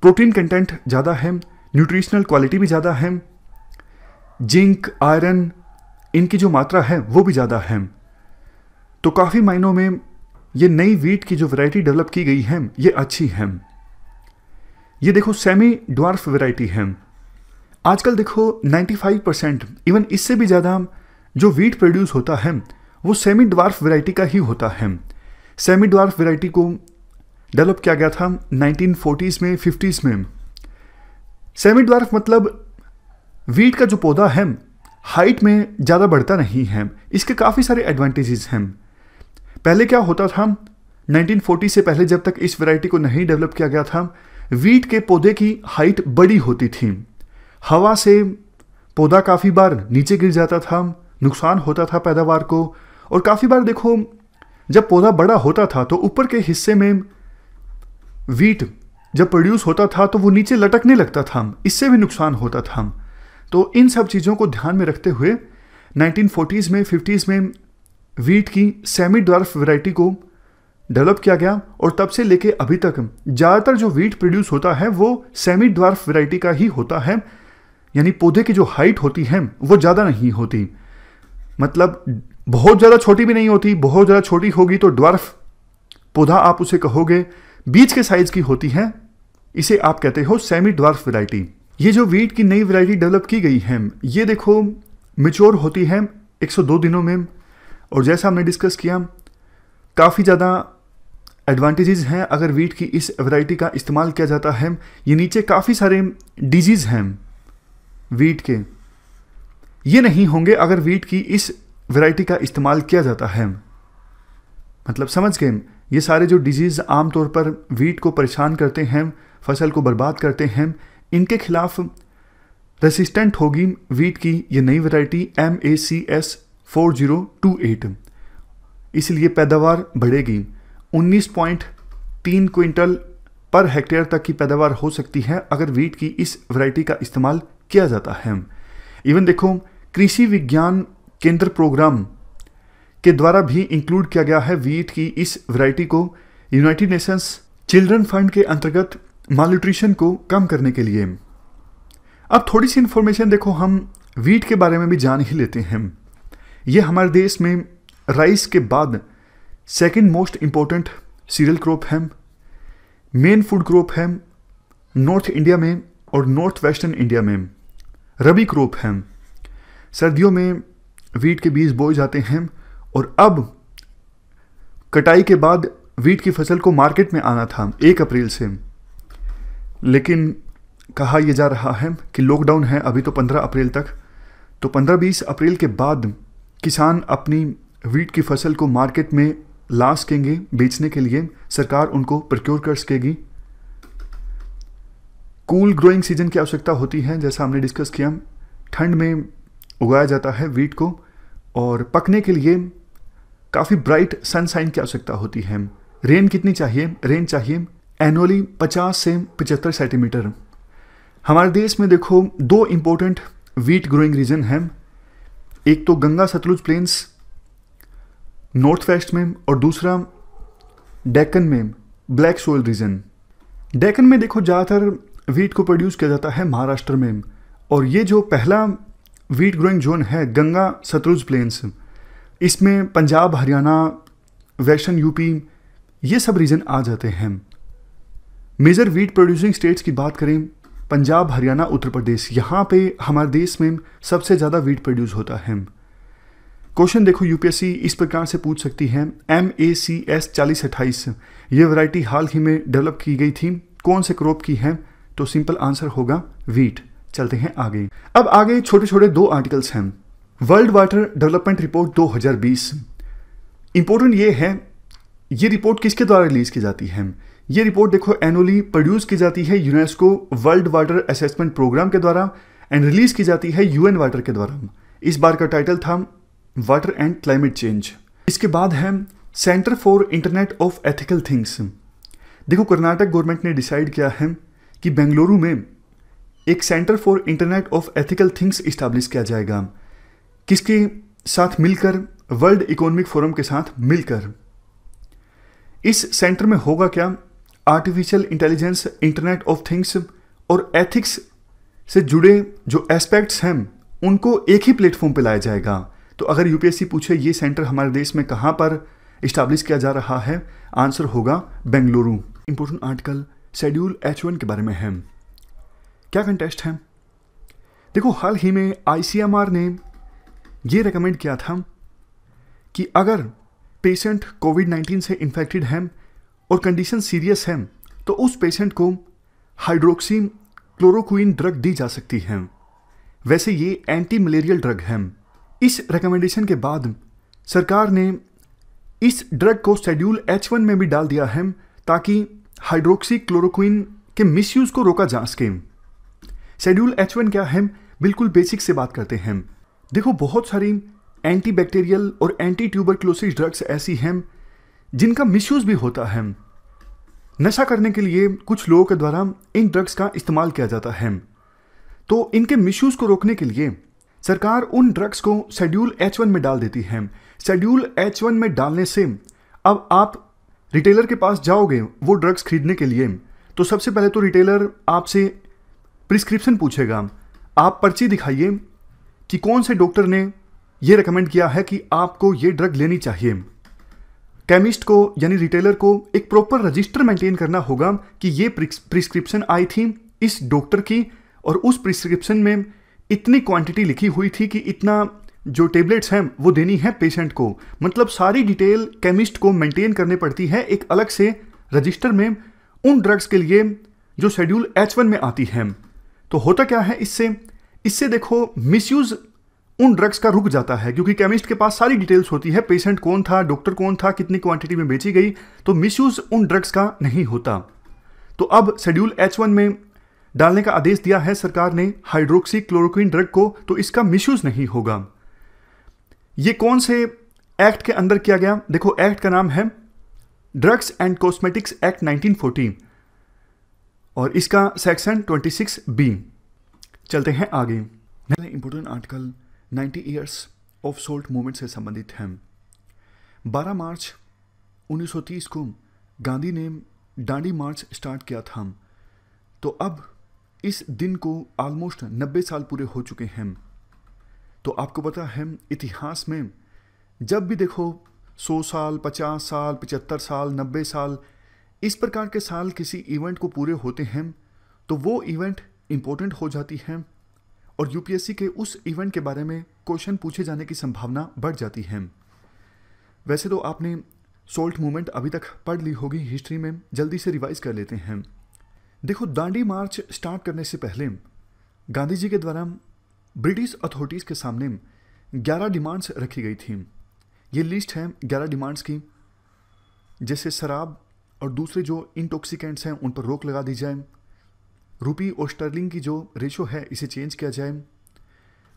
प्रोटीन कंटेंट ज़्यादा है न्यूट्रिशनल क्वालिटी भी ज़्यादा है जिंक आयरन इनकी जो मात्रा है वो भी ज़्यादा है तो काफ़ी मायनों में ये नई वीट की जो वैरायटी डेवलप की गई है ये अच्छी है ये देखो सेमी ड्वार्फ वैरायटी है आजकल देखो 95 परसेंट इवन इससे भी ज़्यादा जो वीट प्रोड्यूस होता है वो सेमी ड्वार्फ वैरायटी का ही होता है सेमी ड्वार्फ वेराइटी को डेवलप किया गया था 1940s में 50s में सेमी ड्वार्फ मतलब वीट का जो पौधा है हाइट में ज़्यादा बढ़ता नहीं है इसके काफ़ी सारे एडवांटेजेस हैं पहले क्या होता था 1940 से पहले जब तक इस वैरायटी को नहीं डेवलप किया गया था वीट के पौधे की हाइट बड़ी होती थी हवा से पौधा काफ़ी बार नीचे गिर जाता था नुकसान होता था पैदावार को और काफ़ी बार देखो जब पौधा बड़ा होता था तो ऊपर के हिस्से में वीट जब प्रोड्यूस होता था तो वो नीचे लटकने लगता था इससे भी नुकसान होता था तो इन सब चीज़ों को ध्यान में रखते हुए 1940s में 50s में वीट की सेमी ड्वार्फ वैरायटी को डेवलप किया गया और तब से लेके अभी तक ज़्यादातर जो वीट प्रोड्यूस होता है वो सेमी ड्वार्फ वैरायटी का ही होता है यानी पौधे की जो हाइट होती है वो ज़्यादा नहीं होती मतलब बहुत ज़्यादा छोटी भी नहीं होती बहुत ज़्यादा छोटी होगी तो ड्वर्फ पौधा आप उसे कहोगे बीच के साइज की होती है इसे आप कहते हो सेमी ड्वर्फ वैरायटी ये जो वीट की नई वैरायटी डेवलप की गई है ये देखो मेच्योर होती है 102 दिनों में और जैसा हमने डिस्कस किया काफ़ी ज़्यादा एडवांटेजेस हैं अगर वीट की इस वैरायटी का इस्तेमाल किया जाता है ये नीचे काफ़ी सारे डिजीज़ हैं वीट के ये नहीं होंगे अगर वीट की इस वैरायटी का इस्तेमाल किया जाता है मतलब समझ गए ये सारे जो डिजीज़ आमतौर पर वीट को परेशान करते हैं फसल को बर्बाद करते हैं इनके खिलाफ रेसिस्टेंट होगी वीट की ये नई variety M A C S four zero two eight इसलिए पैदावार बढ़ेगी उन्नीस तीन क्विंटल पर हेक्टेयर तक की पैदावार हो सकती है अगर वीट की इस वैरायटी का इस्तेमाल किया जाता है इवन देखो कृषि विज्ञान केंद्र प्रोग्राम के द्वारा भी इंक्लूड किया गया है वीट की इस वैरायटी को यूनाइटेड नेशंस चिल्ड्रन फंड के अंतर्गत मालन्यूट्रिशन को कम करने के लिए अब थोड़ी सी इन्फॉर्मेशन देखो हम वीट के बारे में भी जान ही लेते हैं यह हमारे देश में राइस के बाद second most important cereal crop है मेन फूड क्रॉप है नॉर्थ इंडिया में और नॉर्थ वेस्टर्न इंडिया में रबी क्रॉप है सर्दियों में वीट के बीज बोए जाते हैं और अब कटाई के बाद वीट की फसल को मार्केट में आना था एक अप्रैल से लेकिन कहा यह जा रहा है कि लॉकडाउन है अभी तो 15 अप्रैल तक तो 15-20 अप्रैल के बाद किसान अपनी वीट की फसल को मार्केट में ला सकेंगे बेचने के लिए सरकार उनको प्रक्योर कर सकेगी कूल ग्रोइंग सीजन की आवश्यकता होती है जैसा हमने डिस्कस किया ठंड में उगाया जाता है वीट को और पकने के लिए काफ़ी ब्राइट सनसाइन की आवश्यकता होती है रेन कितनी चाहिए रेन चाहिए एनुअली 50 से 75 सेंटीमीटर हमारे देश में देखो दो इम्पोर्टेंट वीट ग्रोइंग रीजन हैं एक तो Ganga Sutlej plains north west में और दूसरा डेकन में ब्लैक सोयल रीजन डेकन में देखो ज़्यादातर वीट को प्रोड्यूस किया जाता है महाराष्ट्र में और ये जो पहला वीट ग्रोइंग जोन है गंगा सतलुज प्लेन्स इसमें पंजाब हरियाणा वेस्टर्न यूपी ये सब रीजन आ जाते हैं मेजर वीट प्रोड्यूसिंग स्टेट्स की बात करें पंजाब हरियाणा उत्तर प्रदेश यहाँ पे हमारे देश में सबसे ज़्यादा वीट प्रोड्यूस होता है क्वेश्चन देखो यूपीएससी इस प्रकार से पूछ सकती है एम ए सी एस चालीस अट्ठाईस ये वैरायटी हाल ही में डेवलप की गई थी कौन से क्रॉप की है तो सिंपल आंसर होगा वीट चलते हैं आगे अब आगे छोटे छोटे दो आर्टिकल्स हैं world water development report 2020 important ये है ये रिपोर्ट किसके द्वारा रिलीज की जाती है ये रिपोर्ट देखो एनुअली प्रोड्यूस की जाती है UNESCO world water assessment programme के द्वारा एंड रिलीज की जाती है यूएन वाटर के द्वारा इस बार का टाइटल था वाटर एंड क्लाइमेट चेंज इसके बाद है centre for internet of ethical things देखो कर्नाटक गवर्नमेंट ने डिसाइड किया है कि बेंगलुरु में एक centre for internet of ethical things establish किया जाएगा किसके साथ मिलकर वर्ल्ड इकोनॉमिक फोरम के साथ मिलकर इस सेंटर में होगा क्या artificial intelligence internet of things और एथिक्स से जुड़े जो एस्पेक्ट्स हैं उनको एक ही प्लेटफॉर्म पे लाया जाएगा तो अगर यूपीएससी पूछे ये सेंटर हमारे देश में कहाँ पर इस्टेब्लिश किया जा रहा है आंसर होगा Bengaluru important article schedule H one के बारे में है क्या कंटेस्ट है देखो हाल ही में आईसीएमआर ने ये रिकमेंड किया था कि अगर पेशेंट कोविड 19 से इन्फेक्टेड है और कंडीशन सीरियस है तो उस पेशेंट को हाइड्रोक्सी क्लोरोक्विन ड्रग दी जा सकती है वैसे ये एंटी मलेरियल ड्रग है इस रिकमेंडेशन के बाद सरकार ने इस ड्रग को शेड्यूल एच वन में भी डाल दिया है ताकि हाइड्रोक्सी क्लोरोक्विन के मिसयूज़ को रोका जा सके शेड्यूल एच वन क्या है बिल्कुल बेसिक से बात करते हैं देखो बहुत सारी एंटी बैक्टीरियल और एंटी ट्यूबर क्लोसिस ड्रग्स ऐसी हैं जिनका मिसयूज़ भी होता है नशा करने के लिए कुछ लोगों के द्वारा इन ड्रग्स का इस्तेमाल किया जाता है तो इनके मिसयूज़ को रोकने के लिए सरकार उन ड्रग्स को शेड्यूल एच वन में डाल देती है शेड्यूल एच वन में डालने से अब आप रिटेलर के पास जाओगे वो ड्रग्स खरीदने के लिए तो सबसे पहले तो रिटेलर आपसे प्रिस्क्रिप्शन पूछेगा आप पर्ची दिखाइए कि कौन से डॉक्टर ने ये रिकमेंड किया है कि आपको ये ड्रग लेनी चाहिए केमिस्ट को यानी रिटेलर को एक प्रॉपर रजिस्टर मेंटेन करना होगा कि ये प्रिस्क्रिप्शन आई थी इस डॉक्टर की और उस प्रिस्क्रिप्शन में इतनी क्वांटिटी लिखी हुई थी कि इतना जो टेबलेट्स हैं वो देनी है पेशेंट को मतलब सारी डिटेल केमिस्ट को मेंटेन करने पड़ती है एक अलग से रजिस्टर में उन ड्रग्स के लिए जो शेड्यूल एच वन में आती हैं तो होता क्या है इससे इससे देखो मिसयूज़ उन ड्रग्स का रुक जाता है क्योंकि केमिस्ट के पास सारी डिटेल्स होती है पेशेंट कौन था डॉक्टर कौन था कितनी क्वांटिटी में बेची गई तो मिसयूज़ उन ड्रग्स का नहीं होता तो अब शेड्यूल एच वन में डालने का आदेश दिया है सरकार ने हाइड्रोक्सी क्लोरोक्विन ड्रग को तो इसका मिसयूज नहीं होगा ये कौन से एक्ट के अंदर किया गया देखो एक्ट का नाम है ड्रग्स एंड कॉस्मेटिक्स एक्ट 1940 और इसका सेक्शन 26 बी चलते हैं आगे important article 90 years of salt movement से संबंधित हैं 12 मार्च 1930 को गांधी ने डांडी मार्च स्टार्ट किया था तो अब इस दिन को ऑलमोस्ट 90 साल पूरे हो चुके हैं तो आपको पता है इतिहास में जब भी देखो 100 साल 50 साल 75 साल 90 साल इस प्रकार के साल किसी इवेंट को पूरे होते हैं तो वो इवेंट इम्पोर्टेंट हो जाती है और यूपीएससी के उस इवेंट के बारे में क्वेश्चन पूछे जाने की संभावना बढ़ जाती है वैसे तो आपने सोल्ट मूवमेंट अभी तक पढ़ ली होगी हिस्ट्री में जल्दी से रिवाइज कर लेते हैं देखो दांडी मार्च स्टार्ट करने से पहले गांधी जी के द्वारा ब्रिटिश अथॉरिटीज़ के सामने 11 डिमांड्स रखी गई थी ये लिस्ट है 11 डिमांड्स की जैसे शराब और दूसरे जो इंटॉक्सिकेंट्स हैं उन पर रोक लगा दी जाए रुपी और स्टर्लिंग की जो रेशो है इसे चेंज किया जाए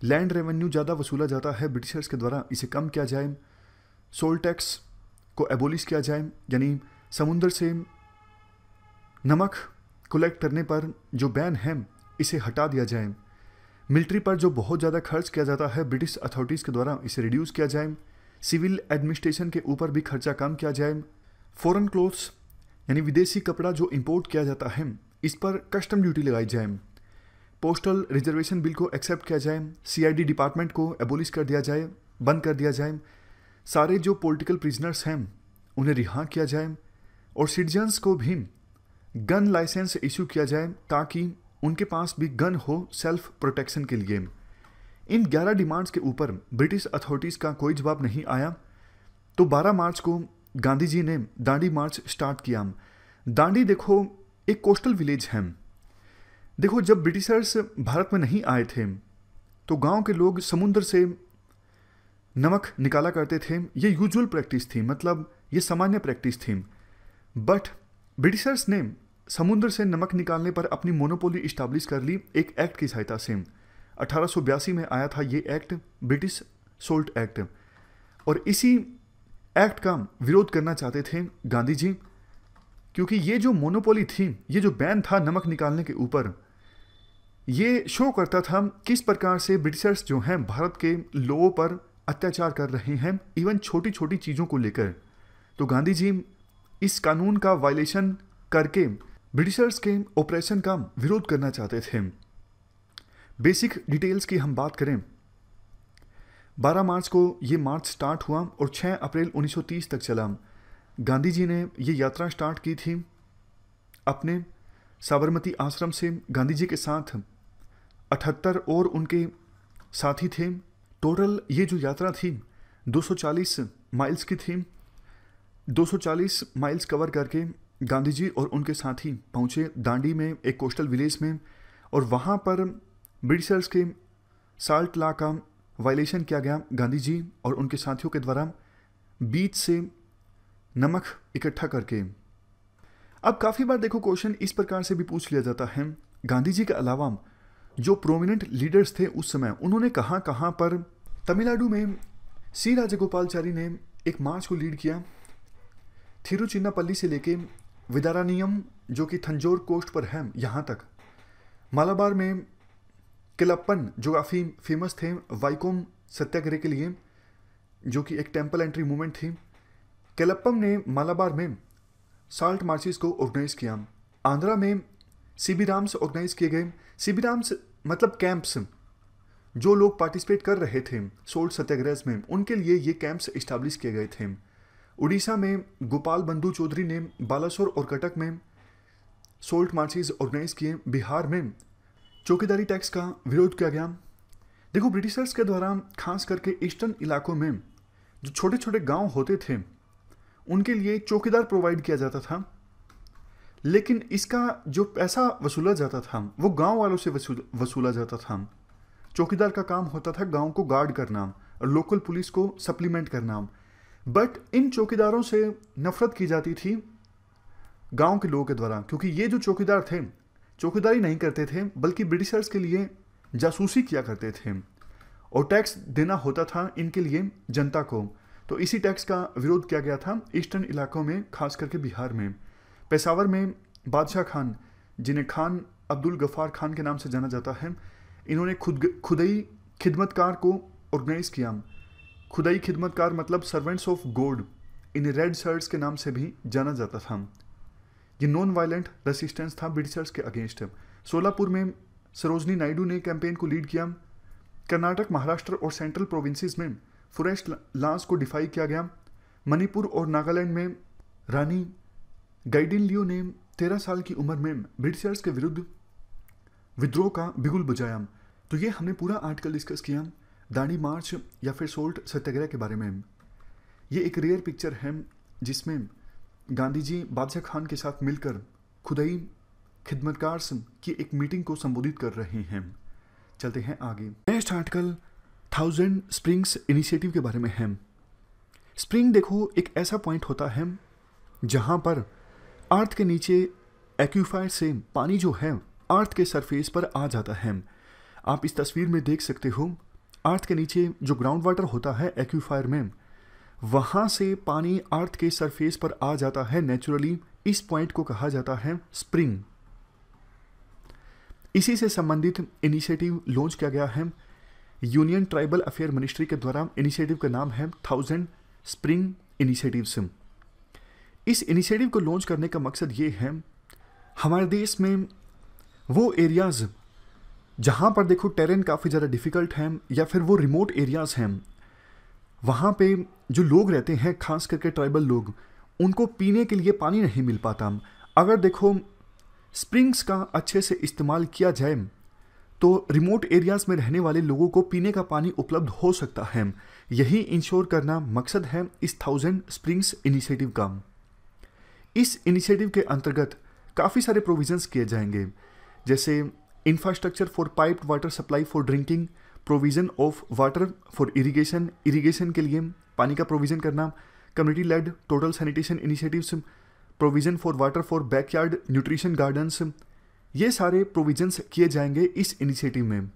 लैंड रेवेन्यू ज़्यादा वसूला जाता है ब्रिटिशर्स के द्वारा इसे कम किया जाए सोल टैक्स को एबोलिश किया जाए यानी समुद्र से नमक कलेक्ट करने पर जो बैन है इसे हटा दिया जाए मिलिट्री पर जो बहुत ज़्यादा खर्च किया जाता है ब्रिटिश अथॉरिटीज़ के द्वारा इसे रिड्यूस किया जाए सिविल एडमिनिस्ट्रेशन के ऊपर भी खर्चा कम किया जाए फॉरेन क्लोथ्स यानी विदेशी कपड़ा जो इम्पोर्ट किया जाता है इस पर कस्टम ड्यूटी लगाई जाए पोस्टल रिजर्वेशन बिल को एक्सेप्ट किया जाए सीआईडी डिपार्टमेंट को एबोलिश कर दिया जाए बंद कर दिया जाए सारे जो पॉलिटिकल प्रिजनर्स हैं उन्हें रिहा किया जाए और सिटीजन्स को भी गन लाइसेंस इशू किया जाए ताकि उनके पास भी गन हो सेल्फ प्रोटेक्शन के लिए इन 11 डिमांड्स के ऊपर ब्रिटिश अथॉरिटीज़ का कोई जवाब नहीं आया तो 12 मार्च को गांधी जी ने दांडी मार्च स्टार्ट किया दांडी देखो एक कोस्टल विलेज है देखो जब ब्रिटिशर्स भारत में नहीं आए थे तो गांव के लोग समुद्र से नमक निकाला करते थे ये यूजुअल प्रैक्टिस थी मतलब ये सामान्य प्रैक्टिस थी बट ब्रिटिशर्स ने समुद्र से नमक निकालने पर अपनी मोनोपोली इस्टाब्लिश कर ली एक एक्ट की सहायता से अठारह में आया था ये एक्ट ब्रिटिश सोल्ट एक्ट और इसी एक्ट का विरोध करना चाहते थे गांधी जी क्योंकि ये जो मोनोपोली थी ये जो बैन था नमक निकालने के ऊपर ये शो करता था किस प्रकार से ब्रिटिशर्स जो हैं भारत के लोगों पर अत्याचार कर रहे हैं इवन छोटी छोटी चीज़ों को लेकर तो गांधी जी इस कानून का वायलेशन करके ब्रिटिशर्स के ऑपरेशन का विरोध करना चाहते थे बेसिक डिटेल्स की हम बात करें 12 मार्च को ये मार्च स्टार्ट हुआ और 6 अप्रैल 1930 तक चला गांधी जी ने ये यात्रा स्टार्ट की थी अपने साबरमती आश्रम से गांधी जी के साथ अठहत्तर और उनके साथी थे टोटल ये जो यात्रा थी 240 माइल्स की थी 240 माइल्स कवर करके गांधी जी और उनके साथी पहुंचे दांडी में एक कोस्टल विलेज में और वहाँ पर ब्रिटिशर्स के साल्ट ला का वायलेशन किया गया गांधी जी और उनके साथियों के द्वारा बीच से नमक इकट्ठा करके अब काफ़ी बार देखो क्वेश्चन इस प्रकार से भी पूछ लिया जाता है गांधी जी के अलावा जो प्रोमिनेंट लीडर्स थे उस समय उन्होंने कहाँ कहाँ पर तमिलनाडु में सी राजगोपालचारी ने एक मार्च को लीड किया थिरुचिन्नापल्ली से लेके विदारानियम जो कि थंजोर कोस्ट पर है यहाँ तक मालाबार में किलप्पन जो काफ़ी फेमस थे वाइकोम सत्याग्रह के लिए जो कि एक टेम्पल एंट्री मूवमेंट थी केलप्पम ने मालाबार में साल्ट मार्चिस को ऑर्गेनाइज किया आंध्रा में सीबीराम्स ऑर्गेनाइज किए गए सीबीराम्स मतलब कैंप्स जो लोग पार्टिसिपेट कर रहे थे सोल्ट सत्याग्रह में उनके लिए ये कैंप्स इस्टाब्लिश किए गए थे उड़ीसा में गोपाल बंधु चौधरी ने बालासोर और कटक में सोल्ट मार्चिस ऑर्गेनाइज किए बिहार में चौकीदारी टैक्स का विरोध किया गया देखो ब्रिटिशर्स के द्वारा खास करके ईस्टर्न इलाकों में जो छोटे छोटे गांव होते थे उनके लिए चौकीदार प्रोवाइड किया जाता था लेकिन इसका जो पैसा वसूला जाता था वो गांव वालों से वसूला जाता था चौकीदार का काम होता था गांव को गार्ड करना और लोकल पुलिस को सप्लीमेंट करना बट इन चौकीदारों से नफरत की जाती थी गांव के लोगों के द्वारा क्योंकि ये जो चौकीदार थे चौकीदारी नहीं करते थे बल्कि ब्रिटिशर्स के लिए जासूसी किया करते थे और टैक्स देना होता था इनके लिए जनता को तो इसी टैक्स का विरोध किया गया था ईस्टर्न इलाकों में खास करके बिहार में पेशावर में बादशाह खान जिन्हें खान अब्दुल गफ़ार खान के नाम से जाना जाता है इन्होंने खुद खुदई खिदमतकार को ऑर्गेनाइज किया खुदई खिदमतकार मतलब सर्वेंट्स ऑफ गोड इन्हें रेड शर्ट्स के नाम से भी जाना जाता था ये नॉन वायलेंट रेसिस्टेंस था ब्रिटिशर्स के अगेंस्ट सोलापुर में सरोजनी नायडू ने कैंपेन को लीड किया कर्नाटक महाराष्ट्र और सेंट्रल प्रोविंसेस में फुरेश लांस को डिफाई किया गया मणिपुर और नागालैंड में रानी गाइडिन लियो ने तेरह साल की उम्र में ब्रिटिशर्स के विरुद्ध विद्रोह का बिगुल बुझाया तो ये हमने पूरा आर्टिकल डिस्कस किया दाणी मार्च या फिर सोल्ट सत्याग्रह के बारे में ये एक रेयर पिक्चर है जिसमें गांधी जी बादशाह खान के साथ मिलकर खुदई खिदमतकार की एक मीटिंग को संबोधित कर रहे हैं चलते हैं आगे next article thousand springs initiative के बारे में है स्प्रिंग देखो एक ऐसा पॉइंट होता है जहां पर अर्थ के नीचे एक्यूफायर से पानी जो है अर्थ के सरफेस पर आ जाता है आप इस तस्वीर में देख सकते हो अर्थ के नीचे जो ग्राउंड वाटर होता है एक्यूफायर में वहाँ से पानी अर्थ के सरफेस पर आ जाता है नेचुरली इस पॉइंट को कहा जाता है स्प्रिंग इसी से संबंधित इनिशिएटिव लॉन्च किया गया है यूनियन ट्राइबल अफेयर मिनिस्ट्री के द्वारा इनिशिएटिव का नाम है थाउजेंड स्प्रिंग इनिशिएटिव इस इनिशिएटिव को लॉन्च करने का मकसद ये है हमारे देश में वो एरियाज़ जहाँ पर देखो टेरेन काफ़ी ज़्यादा डिफ़िकल्ट हैं या फिर वो रिमोट एरियाज़ हैं वहाँ पे जो लोग रहते हैं खास करके ट्राइबल लोग उनको पीने के लिए पानी नहीं मिल पाता अगर देखो स्प्रिंग्स का अच्छे से इस्तेमाल किया जाए तो रिमोट एरियाज़ में रहने वाले लोगों को पीने का पानी उपलब्ध हो सकता है यही इंश्योर करना मकसद है इस थाउजेंड स्प्रिंग्स इनिशिएटिव का इस इनिशिएटिव के अंतर्गत काफ़ी सारे प्रोविजंस किए जाएंगे जैसे infrastructure for piped water supply for drinking provision of water for irrigation irrigation के लिए पानी का प्रोविज़न करना community led total sanitation initiatives provision for water for backyard nutrition gardens ये सारे प्रोविज़न्स किए जाएंगे इस इनिशिएटिव में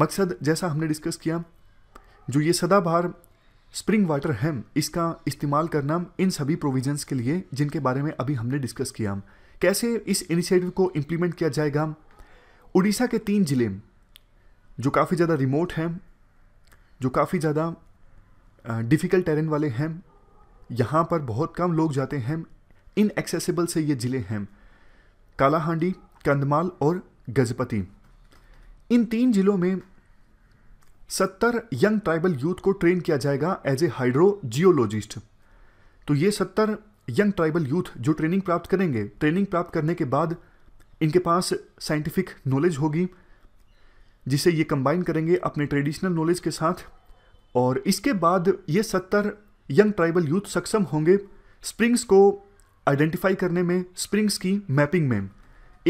मकसद जैसा हमने डिस्कस किया जो ये सदाबहार स्प्रिंग वाटर है इसका इस्तेमाल करना इन सभी प्रोविजन्स के लिए जिनके बारे में अभी हमने डिस्कस किया कैसे इस इनिशिएटिव को इम्प्लीमेंट किया जाएगा उड़ीसा के तीन जिले जो काफ़ी ज़्यादा रिमोट हैं जो काफ़ी ज़्यादा डिफ़िकल्ट टेरेन वाले हैं यहाँ पर बहुत कम लोग जाते हैं एक्सेसिबल से ये ज़िले हैं कालाहांडी कंदमाल और गजपति इन तीन ज़िलों में सत्तर यंग ट्राइबल यूथ को ट्रेन किया जाएगा एज ए हाइड्रो जियोलॉजिस्ट तो ये सत्तर यंग ट्राइबल यूथ जो ट्रेनिंग प्राप्त करेंगे ट्रेनिंग प्राप्त करने के बाद इनके पास साइंटिफिक नॉलेज होगी जिसे ये कंबाइन करेंगे अपने ट्रेडिशनल नॉलेज के साथ और इसके बाद ये सत्तर यंग ट्राइबल यूथ सक्षम होंगे स्प्रिंग्स को आइडेंटिफाई करने में स्प्रिंग्स की मैपिंग में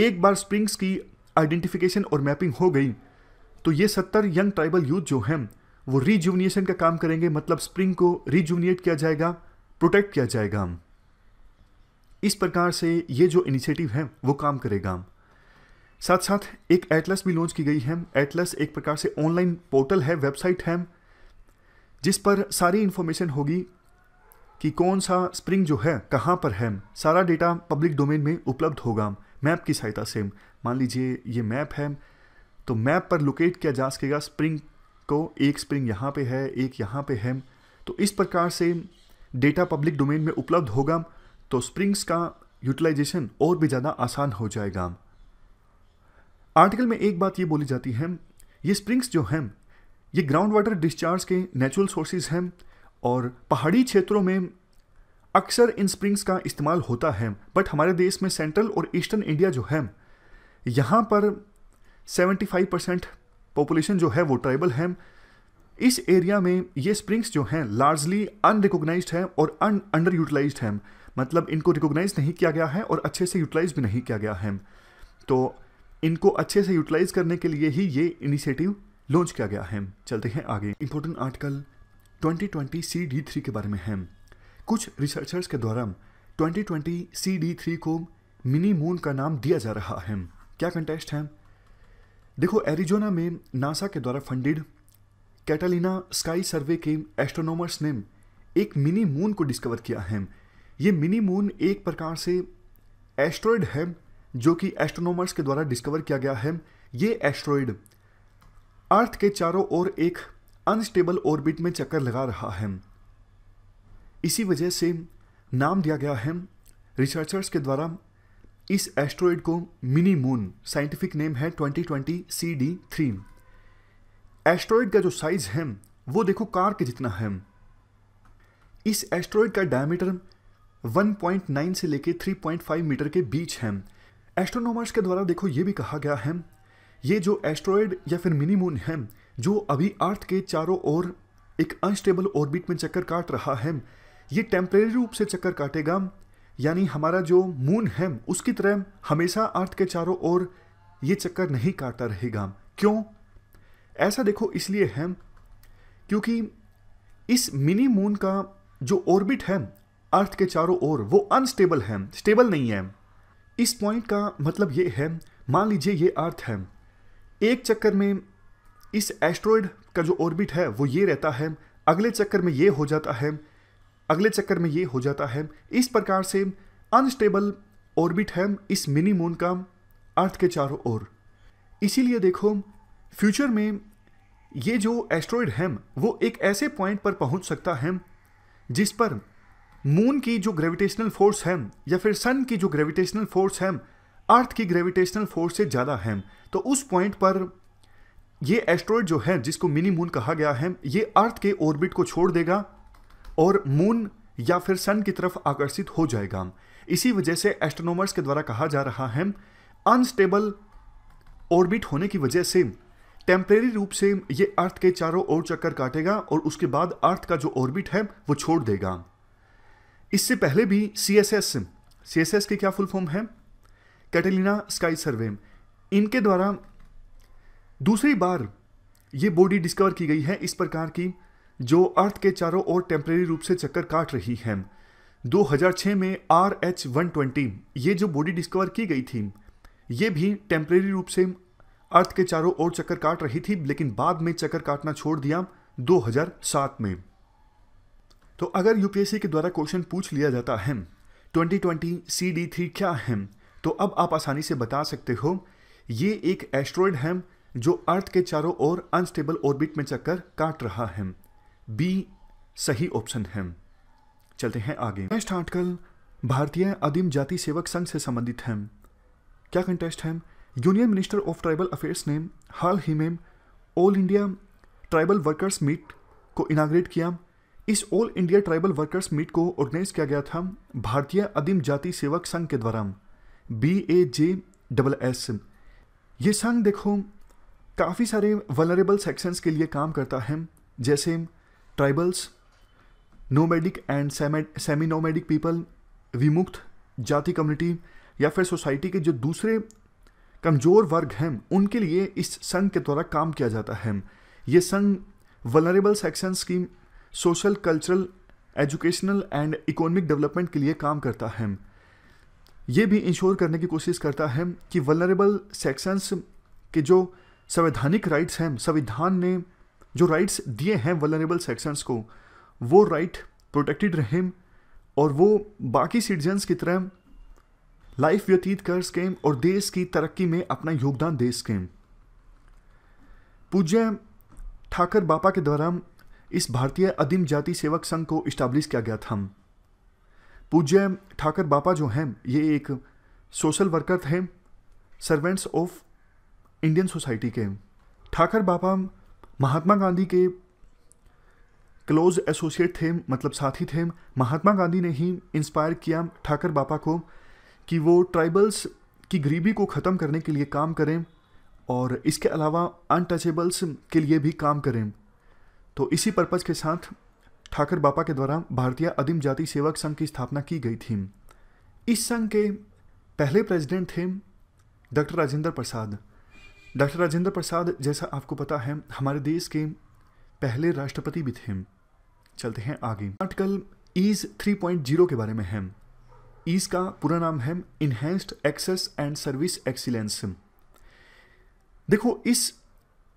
एक बार स्प्रिंग्स की आइडेंटिफिकेशन और मैपिंग हो गई तो ये सत्तर यंग ट्राइबल यूथ जो हैं वो रिजूवनिएशन का काम करेंगे मतलब स्प्रिंग को रिजूवनिएट किया जाएगा प्रोटेक्ट किया जाएगा इस प्रकार से ये जो इनिशिएटिव है वो काम करेगा साथ साथ एक एटलस भी लॉन्च की गई है एटलस एक प्रकार से ऑनलाइन पोर्टल है वेबसाइट है जिस पर सारी इन्फॉर्मेशन होगी कि कौन सा स्प्रिंग जो है कहाँ पर है सारा डेटा पब्लिक डोमेन में उपलब्ध होगा मैप की सहायता से मान लीजिए ये मैप है तो मैप पर लोकेट किया जा सकेगा स्प्रिंग को एक स्प्रिंग यहाँ पे है एक यहाँ पे है तो इस प्रकार से डेटा पब्लिक डोमेन में उपलब्ध होगा तो स्प्रिंग्स का यूटिलाइजेशन और भी ज़्यादा आसान हो जाएगा आर्टिकल में एक बात ये बोली जाती है ये स्प्रिंग्स जो हैं ये ग्राउंड वाटर डिस्चार्ज के नेचुरल सोर्सेज हैं और पहाड़ी क्षेत्रों में अक्सर इन स्प्रिंग्स का इस्तेमाल होता है बट हमारे देश में सेंट्रल और ईस्टर्न इंडिया जो है यहाँ पर 75 परसेंट पॉपुलेशन जो है वो ट्राइबल है इस एरिया में ये स्प्रिंग्स जो हैं लार्जली अनरिकोगनाइज हैं और अन अंडर यूटिलाइज हैं मतलब इनको रिकोगनाइज नहीं किया गया है और अच्छे से यूटिलाइज भी नहीं किया गया है तो इनको अच्छे से यूटिलाइज करने के लिए ही ये इनिशिएटिव लॉन्च किया गया है चलते हैं आगे इंपॉर्टेंट आर्टिकल 2020 CD3 के बारे में है कुछ रिसर्चर्स के द्वारा 2020 CD3 को मिनी मून का नाम दिया जा रहा है क्या कंटेस्ट है देखो एरिजोना में नासा के द्वारा फंडेड कैटालिना स्काई सर्वे के एस्ट्रोनोमर्स ने एक मिनी मून को डिस्कवर किया है ये मिनी मून एक प्रकार से एस्ट्रॉयड है जो कि एस्ट्रोनोमर्स के द्वारा डिस्कवर किया गया है ये एस्ट्रॉइड अर्थ के चारों ओर एक अनस्टेबल ऑर्बिट में चक्कर लगा रहा है इसी वजह से नाम दिया गया है रिसर्चर्स के द्वारा इस एस्ट्रॉइड को मिनी मून साइंटिफिक नेम है 2020 सी डी थ्री एस्ट्रॉइड का जो साइज है वो देखो कार के जितना है इस एस्ट्रॉइड का डायमीटर 1.9 से लेकर 3.5 मीटर के बीच है एस्ट्रोनॉमर्स के द्वारा देखो ये भी कहा गया है ये जो एस्ट्रॉयड या फिर मिनी मून है जो अभी अर्थ के चारों ओर एक अनस्टेबल ऑर्बिट में चक्कर काट रहा है ये टेम्परेरी रूप से चक्कर काटेगा यानी हमारा जो मून है उसकी तरह हमेशा अर्थ के चारों ओर ये चक्कर नहीं काटता रहेगा क्यों ऐसा देखो इसलिए है क्योंकि इस मिनी मून का जो ऑर्बिट है अर्थ के चारों ओर वो अनस्टेबल है स्टेबल नहीं है इस पॉइंट का मतलब ये है मान लीजिए ये अर्थ है एक चक्कर में इस एस्ट्रॉयड का जो ऑर्बिट है वो ये रहता है अगले चक्कर में ये हो जाता है अगले चक्कर में ये हो जाता है इस प्रकार से अनस्टेबल ऑर्बिट है इस मिनी मून का अर्थ के चारों ओर इसीलिए देखो फ्यूचर में ये जो एस्ट्रॉयड है वो एक ऐसे पॉइंट पर पहुंच सकता है जिस पर मून की जो ग्रेविटेशनल फोर्स है या फिर सन की जो ग्रेविटेशनल फोर्स है अर्थ की ग्रेविटेशनल फोर्स से ज़्यादा है तो उस पॉइंट पर ये एस्ट्रॉयड जो है जिसको मिनी मून कहा गया है ये अर्थ के ऑर्बिट को छोड़ देगा और मून या फिर सन की तरफ आकर्षित हो जाएगा इसी वजह से एस्ट्रोनोमर्स के द्वारा कहा जा रहा है अनस्टेबल ऑर्बिट होने की वजह से टेम्परेरी रूप से ये अर्थ के चारों ओर चक्कर काटेगा और उसके बाद अर्थ का जो ऑर्बिट है वो छोड़ देगा इससे पहले भी C S S C S S के क्या फुल फॉर्म है कैटेलिना स्काई सर्वे इनके द्वारा दूसरी बार ये बॉडी डिस्कवर की गई है इस प्रकार की जो अर्थ के चारों ओर टेम्परेरी रूप से चक्कर काट रही है 2006 में आर एच वन ट्वेंटी ये जो बॉडी डिस्कवर की गई थी ये भी टेम्परेरी रूप से अर्थ के चारों ओर चक्कर काट रही थी लेकिन बाद में चक्कर काटना छोड़ दिया 2007 में तो अगर यूपीएससी के द्वारा क्वेश्चन पूछ लिया जाता है 2020 सी डी थ्री क्या है तो अब आप आसानी से बता सकते हो ये एक एस्ट्रॉयड है जो अर्थ के चारों ओर अनस्टेबल ऑर्बिट में चक्कर काट रहा है बी सही ऑप्शन है चलते हैं आगे नेक्स्ट आर्टिकल भारतीय अधिम जाति सेवक संघ से संबंधित है क्या कंटेस्ट है union minister of tribal affairs ने हाल ही में all India tribal workers meet को इनाग्रेट किया इस all India tribal workers meet को ऑर्गेनाइज किया गया था भारतीय अधिम जाति सेवक संघ के द्वारा B A J double S ये संघ देखो काफ़ी सारे वलरेबल सेक्शंस के लिए काम करता है जैसे tribals nomadic and semi nomadic people विमुक्त जाति कम्युनिटी या फिर सोसाइटी के जो दूसरे कमज़ोर वर्ग हैं उनके लिए इस संघ के द्वारा काम किया जाता है ये संघ वलरेबल सेक्शंस की social cultural educational and economic development के लिए काम करता है ये भी इंश्योर करने की कोशिश करता है कि वलरेबल सेक्शंस के जो संवैधानिक राइट्स हैं संविधान ने जो राइट्स दिए हैं वलरेबल सेक्शंस को वो राइट प्रोटेक्टेड रहें और वो बाकी सिटीजन्स की तरह लाइफ व्यतीत कर सकें और देश की तरक्की में अपना योगदान दे सकें पूज्य ठाकर बापा के द्वारा इस भारतीय अधिम जाति सेवक संघ को इस्टाब्लिश किया गया था पूज्य ठाकर बापा जो हैं ये एक सोशल वर्कर थे सर्वेंट्स ऑफ इंडियन सोसाइटी के ठाकर बापा महात्मा गांधी के क्लोज एसोसिएट थे मतलब साथी थे महात्मा गांधी ने ही इंस्पायर किया ठाकर बापा को कि वो ट्राइबल्स की गरीबी को ख़त्म करने के लिए काम करें और इसके अलावा अनटचेबल्स के लिए भी काम करें तो इसी पर्पज़ के साथ ठाकर बापा के द्वारा भारतीय अधिम जाति सेवक संघ की स्थापना की गई थी इस संघ के पहले प्रेसिडेंट थे डॉक्टर राजेंद्र प्रसाद डॉक्टर राजेंद्र प्रसाद जैसा आपको पता है हमारे देश के पहले राष्ट्रपति भी थे चलते हैं आगे आर्टिकल ईज 3.0 के बारे में है ईज का पूरा नाम है enhanced access and service excellence देखो इस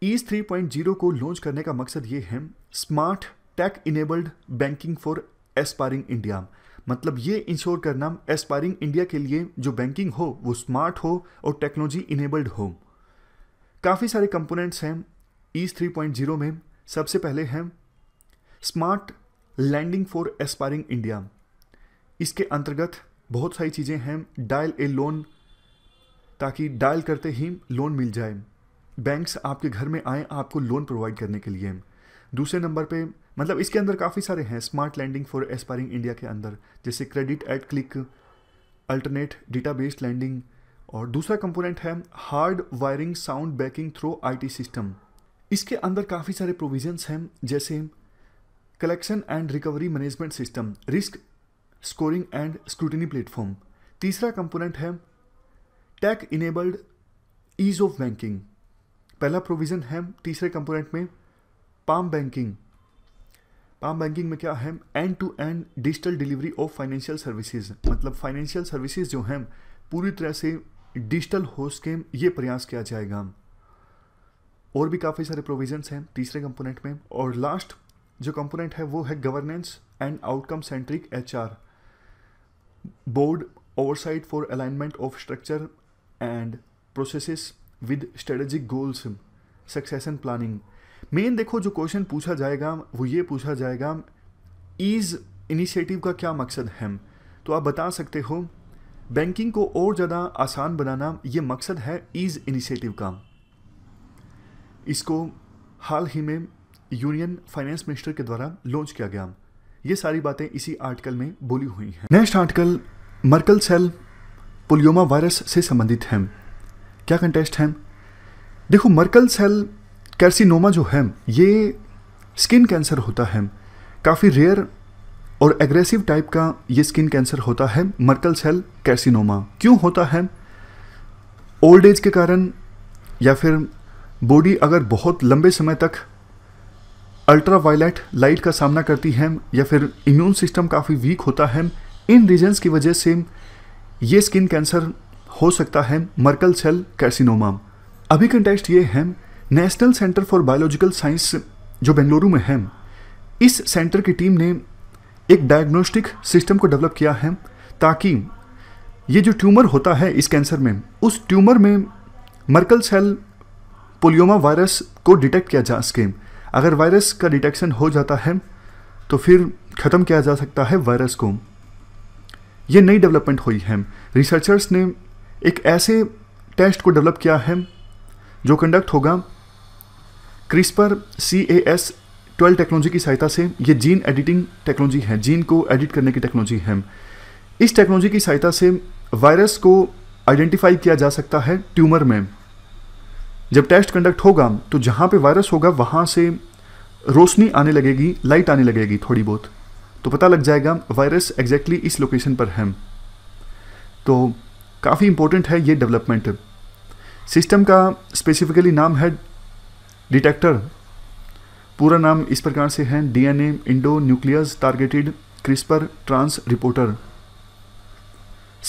ईज e 3.0 को लॉन्च करने का मकसद ये है smart tech enabled banking for aspiring India मतलब ये इंश्योर करना एस्पायरिंग इंडिया के लिए जो बैंकिंग हो वो स्मार्ट हो और टेक्नोलॉजी इनेबल्ड हो काफ़ी सारे कंपोनेंट्स हैं ईज e 3.0 में सबसे पहले हैं smart lending for aspiring India इसके अंतर्गत बहुत सारी चीज़ें हैं डायल ए लोन ताकि डायल करते ही लोन मिल जाए बैंक्स आपके घर में आए आपको लोन प्रोवाइड करने के लिए दूसरे नंबर पे मतलब इसके अंदर काफ़ी सारे हैं smart lending for aspiring India के अंदर जैसे credit at click alternate data based lending और दूसरा कंपोनेंट है hard wiring sound banking through IT system इसके अंदर काफ़ी सारे प्रोविजंस हैं जैसे collection and recovery management system risk scoring and scrutiny platform तीसरा कंपोनेंट है tech enabled ease of banking पहला प्रोविज़न है तीसरे कंपोनेंट में पाम बैंकिंग पाम बैंकिंग में क्या है end to end digital delivery of financial services मतलब फाइनेंशियल सर्विसेज जो हैं पूरी तरह से डिजिटल हो सके ये प्रयास किया जाएगा और भी काफ़ी सारे प्रोविजंस हैं तीसरे कंपोनेंट में और लास्ट जो कंपोनेंट है वो है governance and outcome centric H board oversight for alignment of structure and processes with strategic goals succession planning main देखो जो क्वेश्चन पूछा जाएगा वो ये पूछा जाएगा ईज इनिशिएटिव का क्या मकसद है तो आप बता सकते हो बैंकिंग को और ज़्यादा आसान बनाना ये मकसद है ईज इनिशिएटिव का इसको हाल ही में यूनियन फाइनेंस मिनिस्टर के द्वारा लॉन्च किया गया ये सारी बातें इसी आर्टिकल में बोली हुई हैं next article Merkel cell polyoma virus से संबंधित हैं क्या कंटेस्ट है देखो मर्कल सेल कैर्सिनोमा जो है ये स्किन कैंसर होता है काफ़ी रेयर और एग्रेसिव टाइप का ये स्किन कैंसर होता है मर्कल सेल कैर्सिनोमा क्यों होता है ओल्ड एज के कारण या फिर बॉडी अगर बहुत लंबे समय तक अल्ट्रावायलेट लाइट का सामना करती है या फिर इम्यून सिस्टम काफ़ी वीक होता है इन रीजन्स की वजह से ये स्किन कैंसर हो सकता है मर्कल सेल कैर्सिनोमा अभी कंटेस्ट ये है national centre for biological science जो बेंगलुरु में है इस सेंटर की टीम ने एक डायग्नोस्टिक सिस्टम को डेवलप किया है ताकि ये जो ट्यूमर होता है इस कैंसर में उस ट्यूमर में मर्कल सेल पोलियोमा वायरस को डिटेक्ट किया जा सके अगर वायरस का डिटेक्शन हो जाता है तो फिर ख़त्म किया जा सकता है वायरस को ये नई डेवलपमेंट हुई है रिसर्चर्स ने एक ऐसे टेस्ट को डेवलप किया है जो कंडक्ट होगा CRISPR C A S twelve technology की सहायता से ये जीन एडिटिंग टेक्नोलॉजी है जीन को एडिट करने की टेक्नोलॉजी है इस टेक्नोलॉजी की सहायता से वायरस को आइडेंटिफाई किया जा सकता है ट्यूमर में जब टेस्ट कंडक्ट होगा तो जहाँ पे वायरस होगा वहाँ से रोशनी आने लगेगी लाइट आने लगेगी थोड़ी बहुत तो पता लग जाएगा वायरस एग्जैक्टली इस लोकेशन पर है तो काफ़ी इंपॉर्टेंट है ये डेवलपमेंट सिस्टम का स्पेसिफिकली नाम है डिटेक्टर पूरा नाम इस प्रकार से है DNA endonuclease targeted CRISPR trans reporter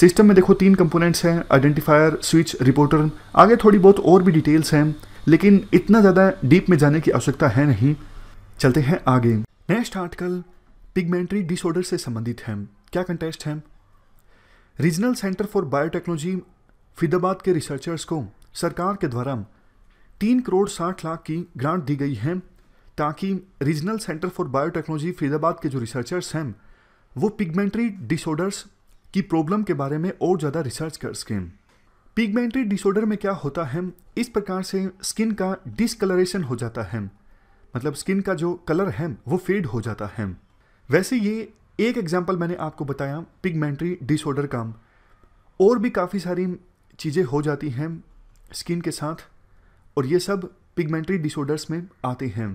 system में देखो तीन कंपोनेंट्स हैं आइडेंटिफायर स्विच रिपोर्टर आगे थोड़ी बहुत और भी डिटेल्स हैं लेकिन इतना ज़्यादा डीप में जाने की आवश्यकता है नहीं चलते हैं आगे नेक्स्ट आर्टिकल पिगमेंट्री डिसऑर्डर से संबंधित है क्या कंटेस्ट है regional centre for biotechnology Faridabad के रिसर्चर्स को सरकार के द्वारा तीन करोड़ साठ लाख की ग्रांट दी गई है ताकि regional centre for biotechnology Faridabad के जो रिसर्चर्स हैं वो पिगमेंट्री डिसऑर्डर्स की प्रॉब्लम के बारे में और ज़्यादा रिसर्च कर सकें पिगमेंट्री डिसऑर्डर में क्या होता है इस प्रकार से स्किन का डिसकलरेशन हो जाता है मतलब स्किन का जो कलर है वो फेड हो जाता है वैसे ये एक एग्जाम्पल मैंने आपको बताया पिगमेंट्री डिसऑर्डर काम और भी काफ़ी सारी चीज़ें हो जाती हैं स्किन के साथ और ये सब पिगमेंट्री डिसऑर्डर्स में आते हैं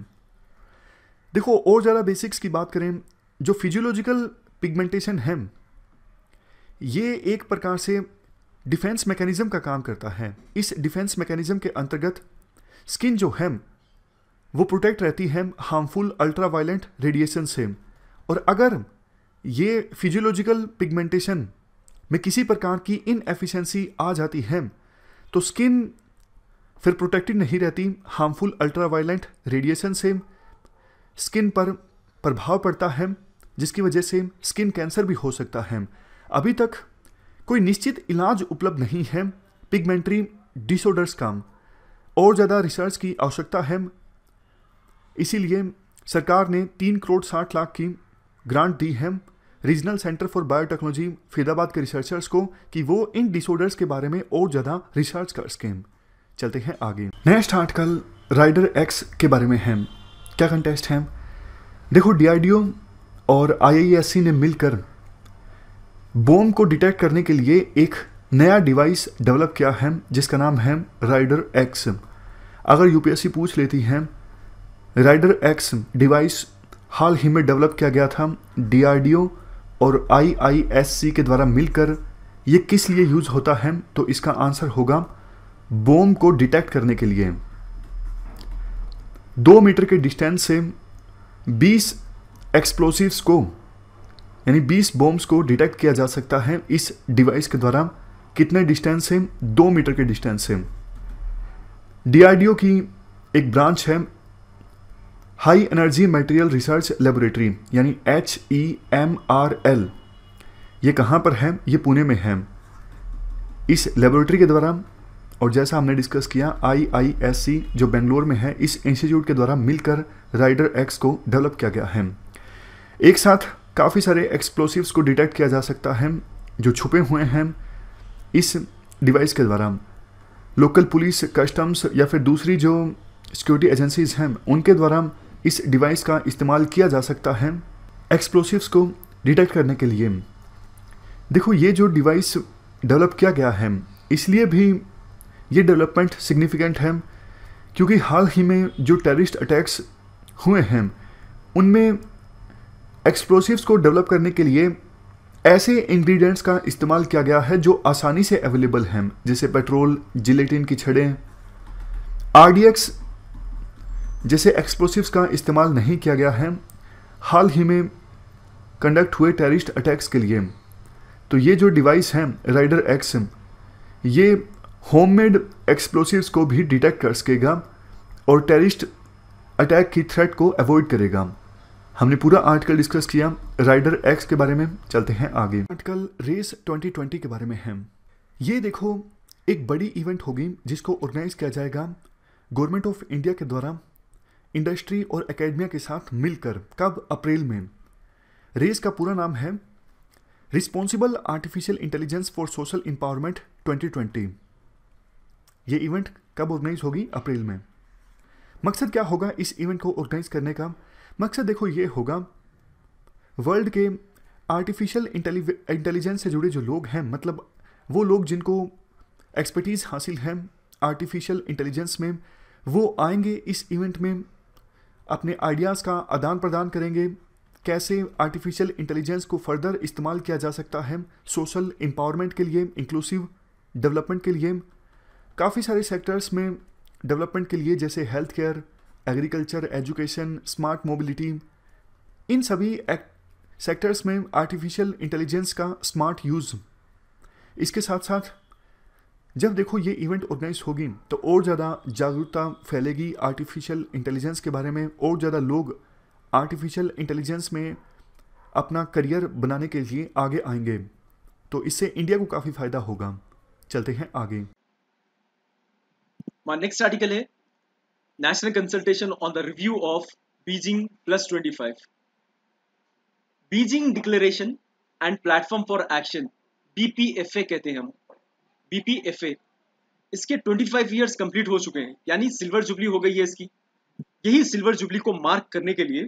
देखो और ज़्यादा बेसिक्स की बात करें जो फिजियोलॉजिकल पिगमेंटेशन है ये एक प्रकार से डिफेंस मैकेनिज़्म का काम करता है इस डिफेंस मैकेनिज़्म के अंतर्गत स्किन जो है वो प्रोटेक्ट रहती है हार्मफुल अल्ट्रा वायलेंट रेडिएशन से और अगर ये फिजियोलॉजिकल पिगमेंटेशन में किसी प्रकार की इनएफिशेंसी आ जाती है तो स्किन फिर प्रोटेक्टेड नहीं रहती हार्मफुल अल्ट्रावायलेंट रेडिएशन से स्किन पर प्रभाव पड़ता है जिसकी वजह से स्किन कैंसर भी हो सकता है अभी तक कोई निश्चित इलाज उपलब्ध नहीं है पिगमेंट्री डिसऑर्डर्स का और ज़्यादा रिसर्च की आवश्यकता है इसीलिए सरकार ने तीन करोड़ साठ लाख की ग्रांट दी हेम regional centre for biotechnology Faridabad के रिसर्चर्स को कि वो इन डिसऑर्डर्स के बारे में और ज़्यादा रिसर्च कर सकें चलते हैं आगे नेक्स्ट आर्टिकल राइडर एक्स के बारे में है क्या कंटेस्ट है देखो डीआरडीओ और आईआईएससी e ने मिलकर बोम को डिटेक्ट करने के लिए एक नया डिवाइस डेवलप किया है जिसका नाम है राइडर एक्स अगर यूपीएससी पूछ लेती है राइडर एक्स डिवाइस हाल ही में डेवलप किया गया था डी और आई के द्वारा मिलकर ये किस लिए यूज़ होता है तो इसका आंसर होगा बोम को डिटेक्ट करने के लिए दो मीटर के डिस्टेंस से 20 एक्सप्लोसिव्स को यानी 20 बोम्स को डिटेक्ट किया जा सकता है इस डिवाइस के द्वारा कितने डिस्टेंस से दो मीटर के डिस्टेंस से डीआरडीओ की एक ब्रांच है high energy material research laboratory यानी H E M R L ये कहाँ पर है ये पुणे में है इस लेबोरेटरी के द्वारा और जैसा हमने डिस्कस किया आईआईएससी जो बेंगलोर में है इस इंस्टीट्यूट के द्वारा मिलकर राइडर एक्स को डेवलप किया गया है एक साथ काफ़ी सारे एक्सप्लोसिव्स को डिटेक्ट किया जा सकता है जो छुपे हुए हैं इस डिवाइस के द्वारा लोकल पुलिस कस्टम्स या फिर दूसरी जो सिक्योरिटी एजेंसीज हैं उनके द्वारा इस डिवाइस का इस्तेमाल किया जा सकता है एक्सप्लोसिव्स को डिटेक्ट करने के लिए देखो ये जो डिवाइस डेवलप किया गया है इसलिए भी ये डेवलपमेंट सिग्निफिकेंट है क्योंकि हाल ही में जो टेररिस्ट अटैक्स हुए हैं उनमें एक्सप्लोसिव्स को डेवलप करने के लिए ऐसे इंग्रेडिएंट्स का इस्तेमाल किया गया है जो आसानी से अवेलेबल हैं जैसे पेट्रोल जिलेटिन की छड़ें आर जैसे एक्सप्लोसिव्स का इस्तेमाल नहीं किया गया है हाल ही में कंडक्ट हुए टेररिस्ट अटैक्स के लिए तो ये जो डिवाइस है राइडर एक्स ये होममेड एक्सप्लोसिव्स को भी डिटेक्ट कर सकेगा और टेररिस्ट अटैक की थ्रेट को अवॉइड करेगा हमने पूरा आर्टिकल डिस्कस किया राइडर एक्स के बारे में चलते हैं आगे आर्टिकल रेस 2020 के बारे में है ये देखो एक बड़ी इवेंट होगी जिसको ऑर्गेनाइज किया जाएगा गवर्नमेंट ऑफ इंडिया के द्वारा इंडस्ट्री और एकेडमिया के साथ मिलकर कब अप्रैल में रेस का पूरा नाम है responsible artificial intelligence for social empowerment 2020 ये इवेंट कब ऑर्गेनाइज होगी अप्रैल में मकसद क्या होगा इस इवेंट को ऑर्गेनाइज करने का मकसद देखो ये होगा वर्ल्ड के आर्टिफिशियल इंटेलिजेंस से जुड़े जो लोग हैं मतलब वो लोग जिनको एक्सपर्टीज़ हासिल है आर्टिफिशियल इंटेलिजेंस में वो आएंगे इस इवेंट में अपने आइडियाज़ का आदान प्रदान करेंगे कैसे आर्टिफिशियल इंटेलिजेंस को फर्दर इस्तेमाल किया जा सकता है सोशल एम्पावरमेंट के लिए इंक्लूसिव डेवलपमेंट के लिए काफ़ी सारे सेक्टर्स में डेवलपमेंट के लिए जैसे health care agriculture education smart mobility इन सभी सेक्टर्स में आर्टिफिशियल इंटेलिजेंस का स्मार्ट यूज़ इसके साथ साथ जब देखो ये इवेंट ऑर्गेनाइज होगी तो और ज़्यादा जागरूकता फैलेगी आर्टिफिशियल इंटेलिजेंस के बारे में और ज़्यादा लोग आर्टिफिशियल इंटेलिजेंस में अपना करियर बनाने के लिए आगे आएंगे तो इससे इंडिया को काफ़ी फायदा होगा चलते हैं आगे नेक्स्ट आर्टिकल है national consultation on the review of Beijing plus 25. Beijing declaration and platform for action BPFA कहते हैं हम बीपीएफए इसके 25 इयर्स कंप्लीट हो चुके हैं यानी सिल्वर जुबली हो गई है इसकी यही सिल्वर जुबली को मार्क करने के लिए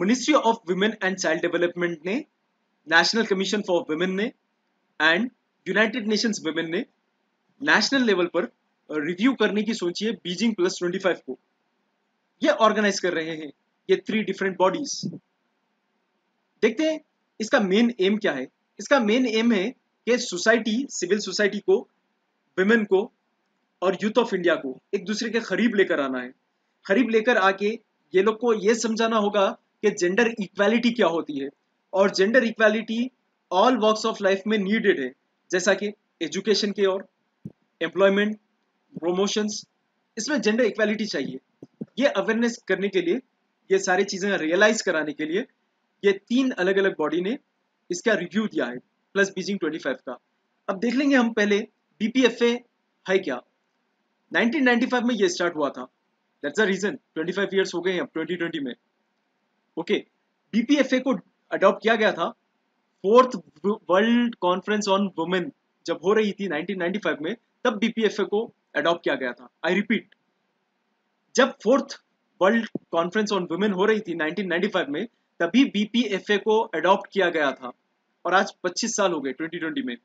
ministry of women and child development ने नेशनल कमीशन फॉर वुमेन ने एंड यूनाइटेड नेशंस वुमेन ने नेशनल लेवल पर रिव्यू uh, करने की सोची है बीजिंग प्लस 25 को ये ऑर्गेनाइज कर रहे हैं ये थ्री डिफरेंट बॉडीज देखते हैं इसका मेन एम क्या है इसका मेन एम है कि सोसाइटी सिविल सोसाइटी को विमेन को और यूथ ऑफ इंडिया को एक दूसरे के करीब लेकर आना है करीब लेकर आके ये लोग को ये समझाना होगा कि जेंडर इक्वालिटी क्या होती है और gender equality all walks of life में नीडेड है जैसा कि एजुकेशन के और एम्प्लॉयमेंट प्रोमोशंस इसमें जेंडर इक्वालिटी चाहिए ये अवेयरनेस करने के लिए ये सारी चीज़ें रियलाइज कराने के लिए ये तीन अलग अलग बॉडी ने इसका रिव्यू दिया है प्लस बीजिंग 25 का अब देख लेंगे हम पहले बीपीएफए है क्या 1995 में ये स्टार्ट हुआ था दैट्स द रीजन 25 इयर्स हो गए अब 2020 में ओके बीपीएफए को अडॉप्ट किया गया था fourth world conference on women जब हो रही थी 1995 में तब बीपीएफए को अडॉप्ट किया गया था आई रिपीट जब fourth world conference on women हो रही थी 1995 में तभी बीपीएफए को अडॉप्ट किया गया था और आज 25 साल हो गए 2020 में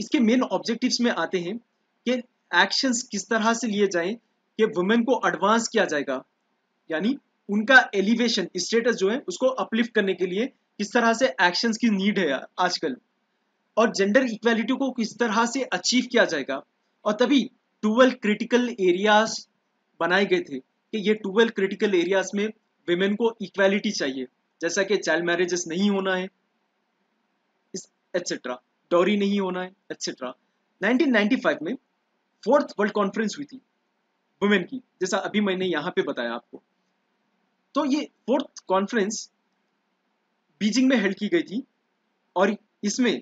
इसके मेन ऑब्जेक्टिव्स में आते हैं कि एक्शंस किस तरह से लिए जाएं कि वुमेन को एडवांस किया जाएगा यानी उनका एलिवेशन स्टेटस जो है उसको अपलिफ्ट करने के लिए किस तरह से एक्शंस की नीड है आजकल और जेंडर इक्वालिटी को किस तरह से अचीव किया जाएगा और तभी ट्वेल्व क्रिटिकल एरियाज बनाए गए थे कि ये ट्वेल्व क्रिटिकल एरियाज में वेमेन को इक्वालिटी चाहिए जैसा कि चाइल्ड मैरिजेस नहीं होना है एटसेट्रा डॉरी नहीं होना है एटसेट्रा 1995 में फोर्थ वर्ल्ड कॉन्फ्रेंस हुई थी वुमेन की जैसा अभी मैंने यहाँ पे बताया आपको तो ये फोर्थ कॉन्फ्रेंस बीजिंग में हेल्ड की गई थी और इसमें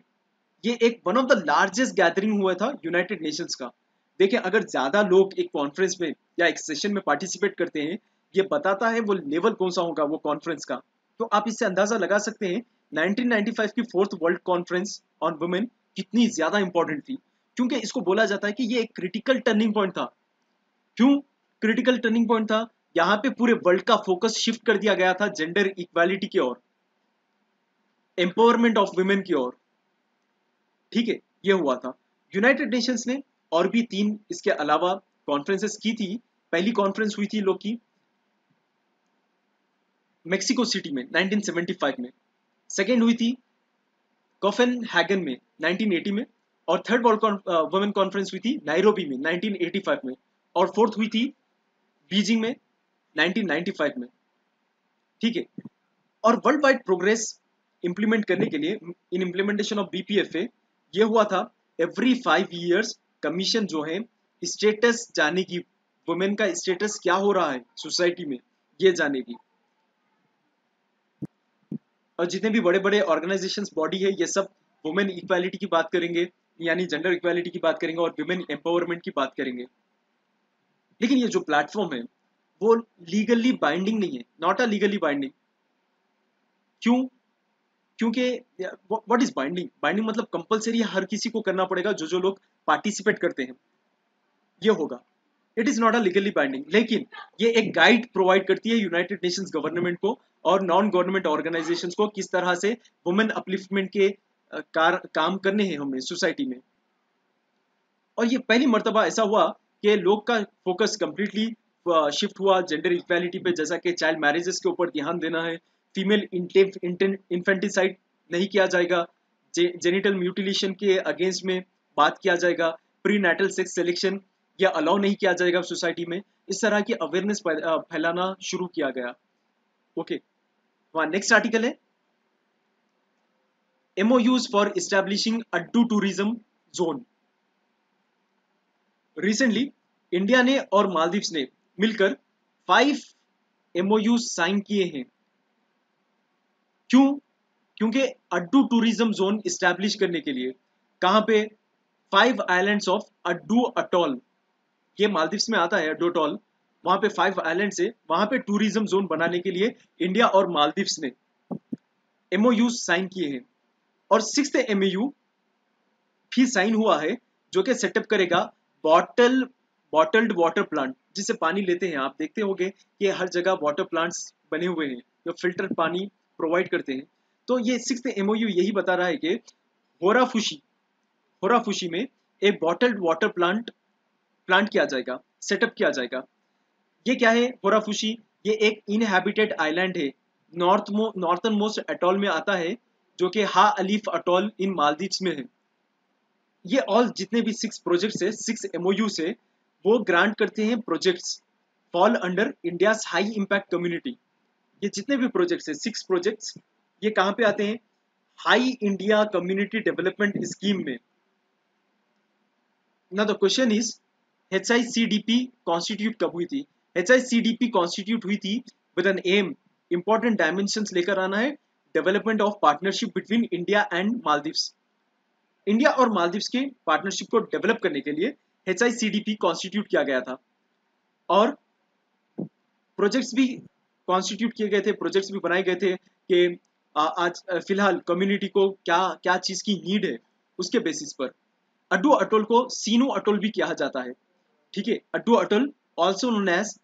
ये एक one of the largest gathering हुआ था यूनाइटेड नेशंस का देखिए अगर ज़्यादा लोग एक कॉन्फ्रेंस में या एक सेशन में पार्टिसिपेट करते हैं ये बताता है वो लेवल कौन सा होगा वो कॉन्फ्रेंस का तो आप इससे अंदाज़ा लगा सकते हैं 1995 की fourth world conference on women कितनी ज्यादा इंपॉर्टेंट थी क्योंकि इसको बोला जाता है कि ये एक क्रिटिकल टर्निंग पॉइंट था क्यों क्रिटिकल टर्निंग पॉइंट था यहां पे पूरे वर्ल्ड का फोकस शिफ्ट कर दिया गया था जेंडर इक्वालिटी की ओर एम्पावरमेंट ऑफ वुमेन की ओर ठीक है ये हुआ था यूनाइटेड नेशंस ने और भी तीन इसके अलावा कॉन्फ्रेंसेस की थी पहली कॉन्फ्रेंस हुई थी लोग की मेक्सिको सिटी में 1975 में सेकेंड हुई थी कॉफेन हैगन में 1980 में और थर्ड वर्ल्ड वुमेन कॉन्फ्रेंस हुई थी नायरोबी में 1985 में और फोर्थ हुई थी बीजिंग में 1995 में ठीक है और वर्ल्ड वाइड प्रोग्रेस इंप्लीमेंट करने के लिए इन इम्प्लीमेंटेशन ऑफ बीपीएफए ये हुआ था एवरी फाइव इयर्स कमीशन जो है स्टेटस जाने की वुमेन का स्टेटस क्या हो रहा है सोसाइटी में ये जाने की और जितने भी बड़े बड़े ऑर्गेनाइजेशन बॉडी है ये सब वुमेन इक्वालिटी की बात करेंगे यानी जेंडर इक्वालिटी की बात करेंगे और वुमेन एम्पावरमेंट की बात करेंगे लेकिन ये जो प्लेटफॉर्म है वो लीगली बाइंडिंग नहीं है नॉट अ लीगली बाइंडिंग क्यों क्योंकि व्हाट इज बाइंडिंग बाइंडिंग मतलब कंपलसरी हर किसी को करना पड़ेगा जो जो लोग पार्टिसिपेट करते हैं ये होगा it is not a legally binding लेकिन ये एक गाइड प्रोवाइड करती है यूनाइटेड नेशंस गवर्नमेंट को और नॉन गवर्नमेंट ऑर्गेनाइजेशन को किस तरह से वुमेन अपलिफ्टमेंट के कार, काम करने हैं हमें सोसाइटी में और ये पहली मरतबा ऐसा हुआ कि लोग का फोकस कंप्लीटली शिफ्ट हुआ जेंडर इक्वालिटी पे जैसा कि चाइल्ड मैरिजेस के ऊपर ध्यान देना है फीमेल इन्फेंटिसाइड नहीं किया जाएगा जे, जेनिटल म्यूटिलेशन के अगेंस्ट में बात किया जाएगा प्री नेटल सेक्स सिलेक्शन या अलाउ नहीं किया जाएगा सोसाइटी में इस तरह की अवेयरनेस फैलाना शुरू किया गया ओके वहां नेक्स्ट आर्टिकल है MOUs for establishing Addu tourism zone recently India ने और मालदीव्स ने मिलकर फाइव एमओयू साइन किए हैं क्यों क्योंकि अड्डू टूरिज्म जोन स्टैब्लिश करने के लिए कहां पे five islands of Addu atoll ये मालदीव्स में आता है डोटॉल वहां पे फाइव आइलैंड से वहां पे टूरिज्म जोन बनाने के लिए इंडिया और मालदीव्स ने एमओयू साइन किए हैं और सिक्स एमओयू भी साइन हुआ है जो कि सेटअप करेगा बॉटल बॉटल्ड वाटर प्लांट जिसे पानी लेते हैं आप देखते होंगे कि हर जगह वाटर प्लांट्स बने हुए हैं जो फिल्टर पानी प्रोवाइड करते हैं तो ये सिक्स एमओयू यही बता रहा है कि होराफुशी होराफुशी में एक बॉटल्ड वाटर प्लांट प्लांट किया जाएगा सेटअप किया जाएगा ये क्या है होराफुशी ये एक इनहेबिटेड आइलैंड है नॉर्थ नॉर्थन मोस्ट अटोल में आता है जो कि हा अलीफ अटोल इन मालदीव में है ये ऑल जितने भी सिक्स प्रोजेक्ट्स है सिक्स एमओयू से वो ग्रांट करते हैं projects fall under India high impact community ये जितने भी प्रोजेक्ट्स है सिक्स प्रोजेक्ट्स ये कहाँ पे आते हैं high India community development scheme में ना the question is H I C D P constitute कब हुई थी H I C D P constitute हुई थी with an aim important dimension लेकर आना है development of partnership between India and Maldives India और मालदीव्स के पार्टनरशिप को डेवलप करने के लिए H I C D P constitute किया गया था और प्रोजेक्ट्स भी कॉन्स्टिट्यूट किए गए थे प्रोजेक्ट्स भी बनाए गए थे कि आज फिलहाल कम्युनिटी को क्या क्या चीज़ की नीड है उसके बेसिस पर अड्डू अटोल को सीनो अटोल भी कहा जाता है ठीक है Addu atoll also known as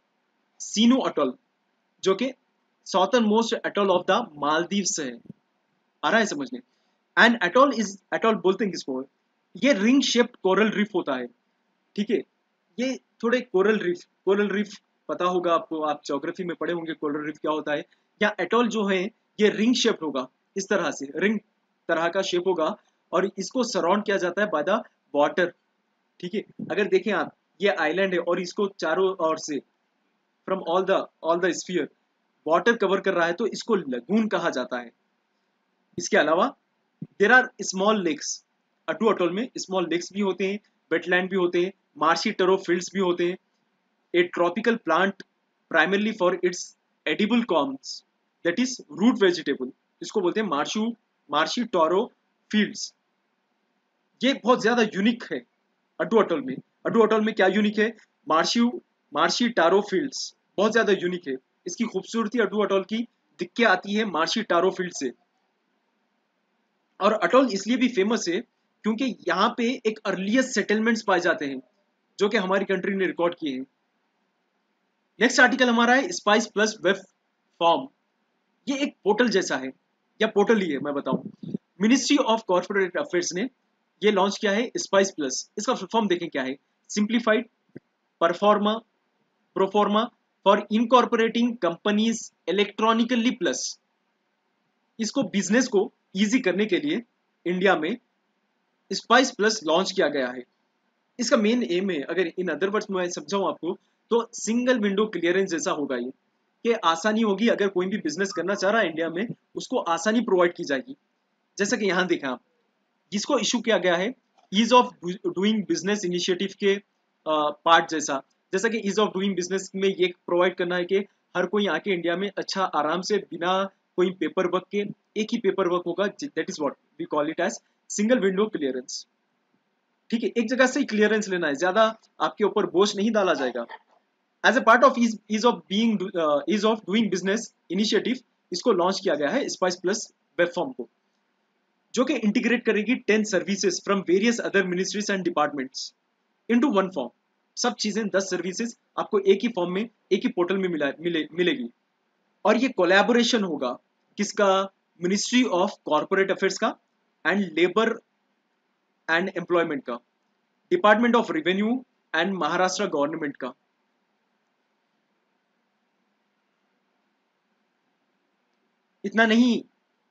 Seenu atoll जो कि southernmost atoll of the Maldive से है आ रहा है समझने एंड अटोल इज अटोल बोलते हैं किसको ये रिंग शेप्ड कोरल रिफ होता है ठीक है ये थोड़े कोरल रिफ कोरल रिफ पता होगा आपको आप जोग्राफी में पढ़े होंगे कोरल रिफ क्या होता है या एटोल जो है ये रिंग शेप होगा इस तरह से रिंग तरह का शेप होगा और इसको सराउंड किया जाता है बाय द वाटर ठीक है अगर देखें आप ये आइलैंड है और इसको चारों ओर से from all the all the sphere water cover कर रहा है तो इसको लगून कहा जाता है इसके अलावा there are small lakes Addu atoll में स्मॉल लेक्स भी होते हैं वेटलैंड भी होते हैं मार्शी टरो फील्ड्स भी होते हैं a tropical plant primarily for its edible corms that is root vegetable इसको बोलते हैं मार्शू मार्शी टोरो फील्ड्स ये बहुत ज्यादा यूनिक है अटू अटोल में अडू अटोल में क्या यूनिक है मार्शी मार्शी टारो फील्ड्स बहुत ज्यादा यूनिक है इसकी खूबसूरती अडू अटोल की दिक्कत आती है मार्शी टारो फील्ड से और अटोल इसलिए भी फेमस है क्योंकि यहाँ पे एक अर्लीस्ट सेटलमेंट्स पाए जाते हैं जो कि हमारी कंट्री ने रिकॉर्ड किए हैं नेक्स्ट आर्टिकल हमारा है स्पाइस प्लस वेब फॉर्म ये एक पोर्टल जैसा है या पोर्टल ही है मैं बताऊं मिनिस्ट्री ऑफ कॉर्पोरेट अफेयर्स ने ये लॉन्च किया है स्पाइस प्लस इसका फॉर्म देखें क्या है simplified performa proforma for incorporating companies electronically plus इसको बिजनेस को इजी करने के लिए इंडिया में स्पाइस प्लस लॉन्च किया गया है इसका मेन एम है अगर इन अदर वर्ड्स में समझाऊं आपको तो सिंगल विंडो क्लियरेंस जैसा होगा ये कि आसानी होगी अगर कोई भी बिजनेस करना चाह रहा है इंडिया में उसको आसानी प्रोवाइड की जाएगी जैसा कि यहां देखें आप जिसको इशू किया गया है ease of doing business initiative के पार्ट जैसा जैसा कि ईज ऑफ डूइंग बिजनेस में ये प्रोवाइड करना है कि हर कोई आके इंडिया में अच्छा आराम से बिना कोई पेपर वर्क के एक ही पेपर वर्क होगा that is what we call it as single window clearance ठीक है एक जगह से क्लियरेंस लेना है ज्यादा आपके ऊपर बोझ नहीं डाला जाएगा as a part of is of being is of doing business initiative इसको लॉन्च किया गया है स्पाइस प्लस वेब फॉर्म को जो कि इंटीग्रेट करेगी ten services from various other ministries and departments into one form सब चीजें दस सर्विसेज आपको एक ही फॉर्म में एक ही पोर्टल में मिला मिले, मिलेगी और ये कोलेबोरेशन होगा किसका मिनिस्ट्री ऑफ कॉरपोरेट अफेयर्स का एंड लेबर एंड एम्प्लॉयमेंट का department of revenue and Maharashtra government का इतना नहीं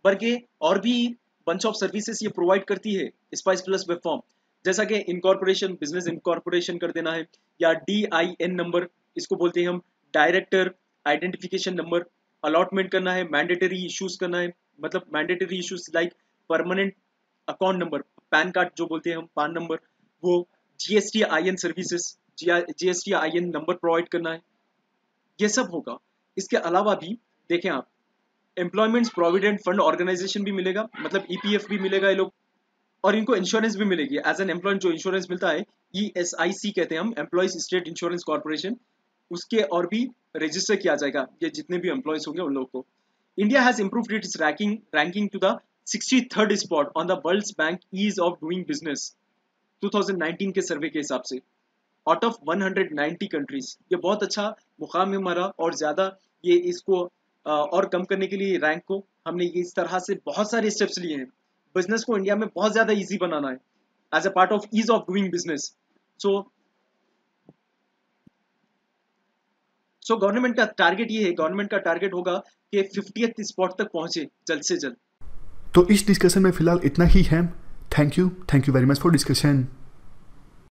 बल्कि और भी बंच ऑफ सर्विसेज ये प्रोवाइड करती है स्पाइस प्लस वेब फॉर्म जैसा कि इनकॉर्पोरेशन बिजनेस इनकॉर्पोरेशन कर देना है या डी आई एन नंबर इसको बोलते हैं हम डायरेक्टर आइडेंटिफिकेशन नंबर अलॉटमेंट करना है मैंडेटरी इश्यूज करना है मतलब mandatory issues like permanent account number PAN card जो बोलते हैं हम पान नंबर वो GST I N services GST I N number provide करना है ये सब होगा इसके अलावा भी देखें आप एम्प्लॉयमेंट प्रोविडेंट फंड ऑर्गेनाइजेशन भी मिलेगा मतलब ईपीएफ e भी मिलेगा ये लोग और इनको इंश्योरेंस भी मिलेगी एज एन एम्प्लॉय जो इंश्योरेंस मिलता है ई एस आई सी कहते हैं हम एम्प्लॉयज स्टेट इंश्योरेंस कॉर्पोरेशन उसके और भी रजिस्टर किया जाएगा ये जितने भी एम्प्लॉयज होंगे उन लोगों को India has improve its ranking ranking to the sixty third spot on the world bank ease of doing business 2019 के सर्वे के हिसाब से आउट ऑफ 190 कंट्रीज ये बहुत अच्छा मुकाम है हमारा और ज़्यादा ये इसको और कम करने के लिए रैंक को हमने इस तरह से बहुत सारे स्टेप्स लिए हैं बिजनेस को इंडिया में बहुत ज़्यादा इजी बनाना है as a part of ease of doing business so so government का टारगेट ये है गवर्नमेंट का टारगेट होगा कि फिफ्टी स्पॉट तक पहुंचे जल्द से जल्द तो इस डिस्कशन में फिलहाल इतना ही है thank you thank you very much for discussion